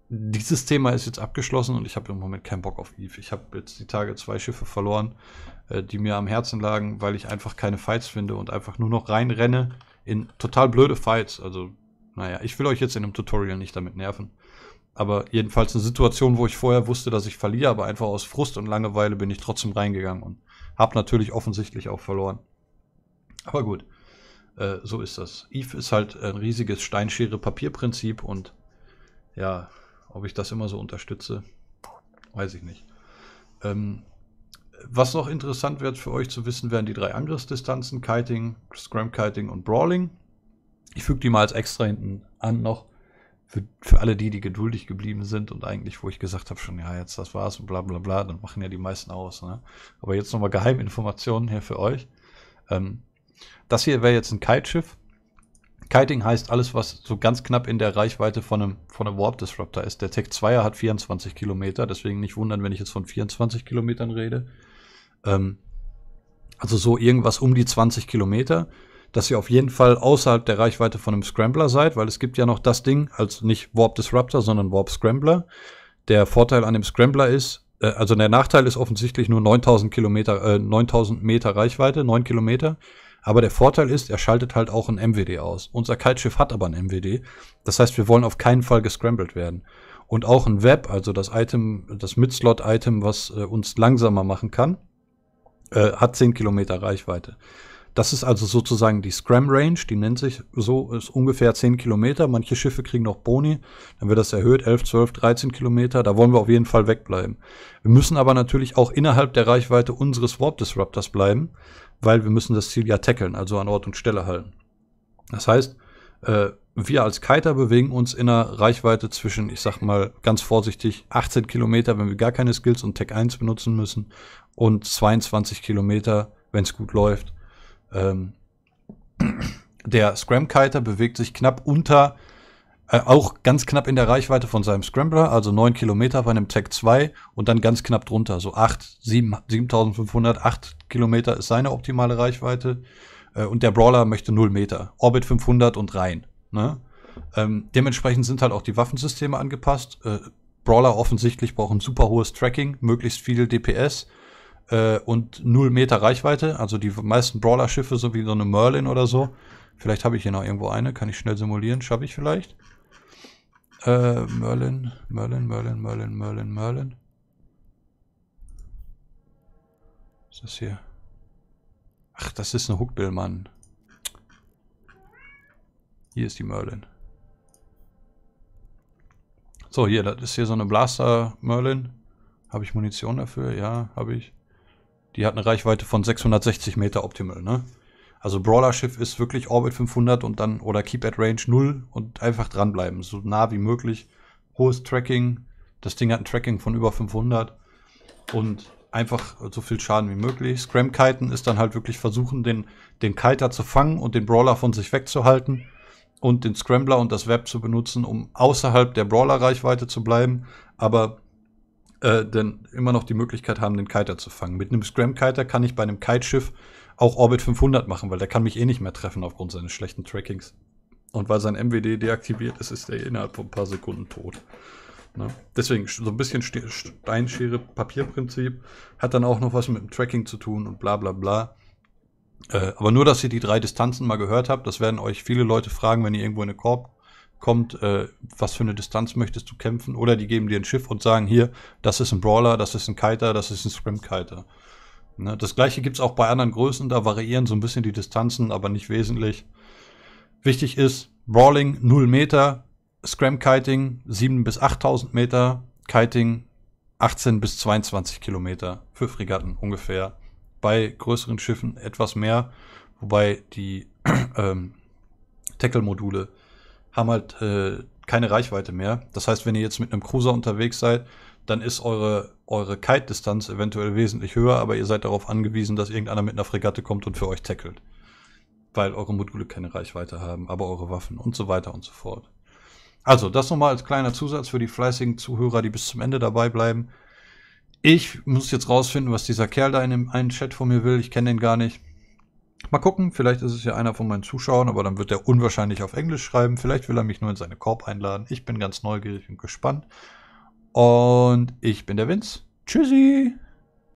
dieses Thema ist jetzt abgeschlossen und ich habe im Moment keinen Bock auf Eve. Ich habe jetzt die Tage zwei Schiffe verloren, äh, die mir am Herzen lagen, weil ich einfach keine Fights finde und einfach nur noch reinrenne in total blöde Fights. Also, naja, ich will euch jetzt in einem Tutorial nicht damit nerven. Aber jedenfalls eine Situation, wo ich vorher wusste, dass ich verliere, aber einfach aus Frust und Langeweile bin ich trotzdem reingegangen und habe natürlich offensichtlich auch verloren. Aber gut, äh, so ist das. Eve ist halt ein riesiges Steinschere-Papier-Prinzip und ja, ob ich das immer so unterstütze, weiß ich nicht. Ähm, was noch interessant wird für euch zu wissen, wären die drei Angriffsdistanzen, Kiting, Scram Kiting und Brawling. Ich füge die mal als extra hinten an noch. Für, für, alle die, die geduldig geblieben sind und eigentlich, wo ich gesagt habe, schon, ja, jetzt das war's und bla bla bla, dann machen ja die meisten aus. Ne? Aber jetzt nochmal Geheiminformationen hier für euch. Ähm, das hier wäre jetzt ein Kiteschiff. Kiting heißt alles, was so ganz knapp in der Reichweite von einem, von einem Warp Disruptor ist. Der Tech 2er hat 24 Kilometer, deswegen nicht wundern, wenn ich jetzt von 24 Kilometern rede. Ähm, also so irgendwas um die 20 Kilometer, dass ihr auf jeden Fall außerhalb der Reichweite von einem Scrambler seid, weil es gibt ja noch das Ding, also nicht Warp Disruptor, sondern Warp Scrambler. Der Vorteil an dem Scrambler ist, äh, also der Nachteil ist offensichtlich nur 9000 Kilometer, äh, 9000 Meter Reichweite, 9 Kilometer. Aber der Vorteil ist, er schaltet halt auch ein MWD aus. Unser Kaltschiff hat aber ein MWD. Das heißt, wir wollen auf keinen Fall gescrambled werden. Und auch ein Web, also das Item, das Mid-Slot-Item, was äh, uns langsamer machen kann, äh, hat 10 Kilometer Reichweite. Das ist also sozusagen die Scram Range, die nennt sich so, ist ungefähr 10 Kilometer. Manche Schiffe kriegen noch Boni, dann wird das erhöht, 11, 12, 13 Kilometer. Da wollen wir auf jeden Fall wegbleiben. Wir müssen aber natürlich auch innerhalb der Reichweite unseres Warp Disruptors bleiben, weil wir müssen das Ziel ja tackeln, also an Ort und Stelle halten. Das heißt, äh, wir als Kiter bewegen uns in einer Reichweite zwischen, ich sag mal ganz vorsichtig, 18 Kilometer, wenn wir gar keine Skills und Tech 1 benutzen müssen, und 22 Kilometer, wenn es gut läuft. Ähm <clears throat> der scram kiter bewegt sich knapp unter äh, auch ganz knapp in der Reichweite von seinem Scrambler, also neun Kilometer bei einem Tech 2 und dann ganz knapp drunter, so acht, sieben, 7500, acht Kilometer ist seine optimale Reichweite äh, und der Brawler möchte null Meter, Orbit 500 und rein. Ne? Ähm, dementsprechend sind halt auch die Waffensysteme angepasst. Äh, Brawler offensichtlich brauchen super hohes Tracking, möglichst viel DPS äh, und null Meter Reichweite, also die meisten Brawler-Schiffe, so wie so eine Merlin oder so, Vielleicht habe ich hier noch irgendwo eine, kann ich schnell simulieren, schaffe ich vielleicht. Äh, Merlin, Merlin, Merlin, Merlin, Merlin, Merlin. Was ist das hier? Ach, das ist eine Hookbill, Mann. Hier ist die Merlin. So, hier, das ist hier so eine Blaster-Merlin. Habe ich Munition dafür? Ja, habe ich. Die hat eine Reichweite von 660 Meter optimal, ne? Also Brawler-Schiff ist wirklich Orbit 500 und dann oder Keep at Range 0 und einfach dranbleiben, so nah wie möglich. Hohes Tracking. Das Ding hat ein Tracking von über 500 und einfach so viel Schaden wie möglich. Scram-Kiten ist dann halt wirklich versuchen, den, den Kiter zu fangen und den Brawler von sich wegzuhalten und den Scrambler und das Web zu benutzen, um außerhalb der Brawler-Reichweite zu bleiben, aber äh, dann immer noch die Möglichkeit haben, den Kiter zu fangen. Mit einem Scram-Kiter kann ich bei einem Kiteschiff auch Orbit 500 machen, weil der kann mich eh nicht mehr treffen aufgrund seines schlechten Trackings. Und weil sein MWD deaktiviert ist, ist er innerhalb von ein paar Sekunden tot. Ne? Deswegen so ein bisschen Steinschere, Papierprinzip. Hat dann auch noch was mit dem Tracking zu tun und bla bla bla. Äh, aber nur, dass ihr die drei Distanzen mal gehört habt. Das werden euch viele Leute fragen, wenn ihr irgendwo in eine Korb kommt, äh, was für eine Distanz möchtest du kämpfen. Oder die geben dir ein Schiff und sagen, hier, das ist ein Brawler, das ist ein Kiter, das ist ein Scrim-Kiter. Ne? Das gleiche gibt es auch bei anderen Größen, da variieren so ein bisschen die Distanzen, aber nicht wesentlich. Wichtig ist Brawling 0 Meter, Scram-Kiting 7 bis 8000 Meter, Kiting 18 bis 22 Kilometer für Fregatten ungefähr. Bei größeren Schiffen etwas mehr, wobei die <clears throat> ähm, Tackle-Module haben halt äh, keine Reichweite mehr. Das heißt, wenn ihr jetzt mit einem Cruiser unterwegs seid dann ist eure, eure Kite-Distanz eventuell wesentlich höher, aber ihr seid darauf angewiesen, dass irgendeiner mit einer Fregatte kommt und für euch tackelt. Weil eure Module keine Reichweite haben, aber eure Waffen und so weiter und so fort. Also, das nochmal als kleiner Zusatz für die fleißigen Zuhörer, die bis zum Ende dabei bleiben. Ich muss jetzt rausfinden, was dieser Kerl da in dem einen Chat von mir will. Ich kenne den gar nicht. Mal gucken, vielleicht ist es ja einer von meinen Zuschauern, aber dann wird er unwahrscheinlich auf Englisch schreiben. Vielleicht will er mich nur in seine Korb einladen. Ich bin ganz neugierig und gespannt. Und ich bin der Vince. Tschüssi.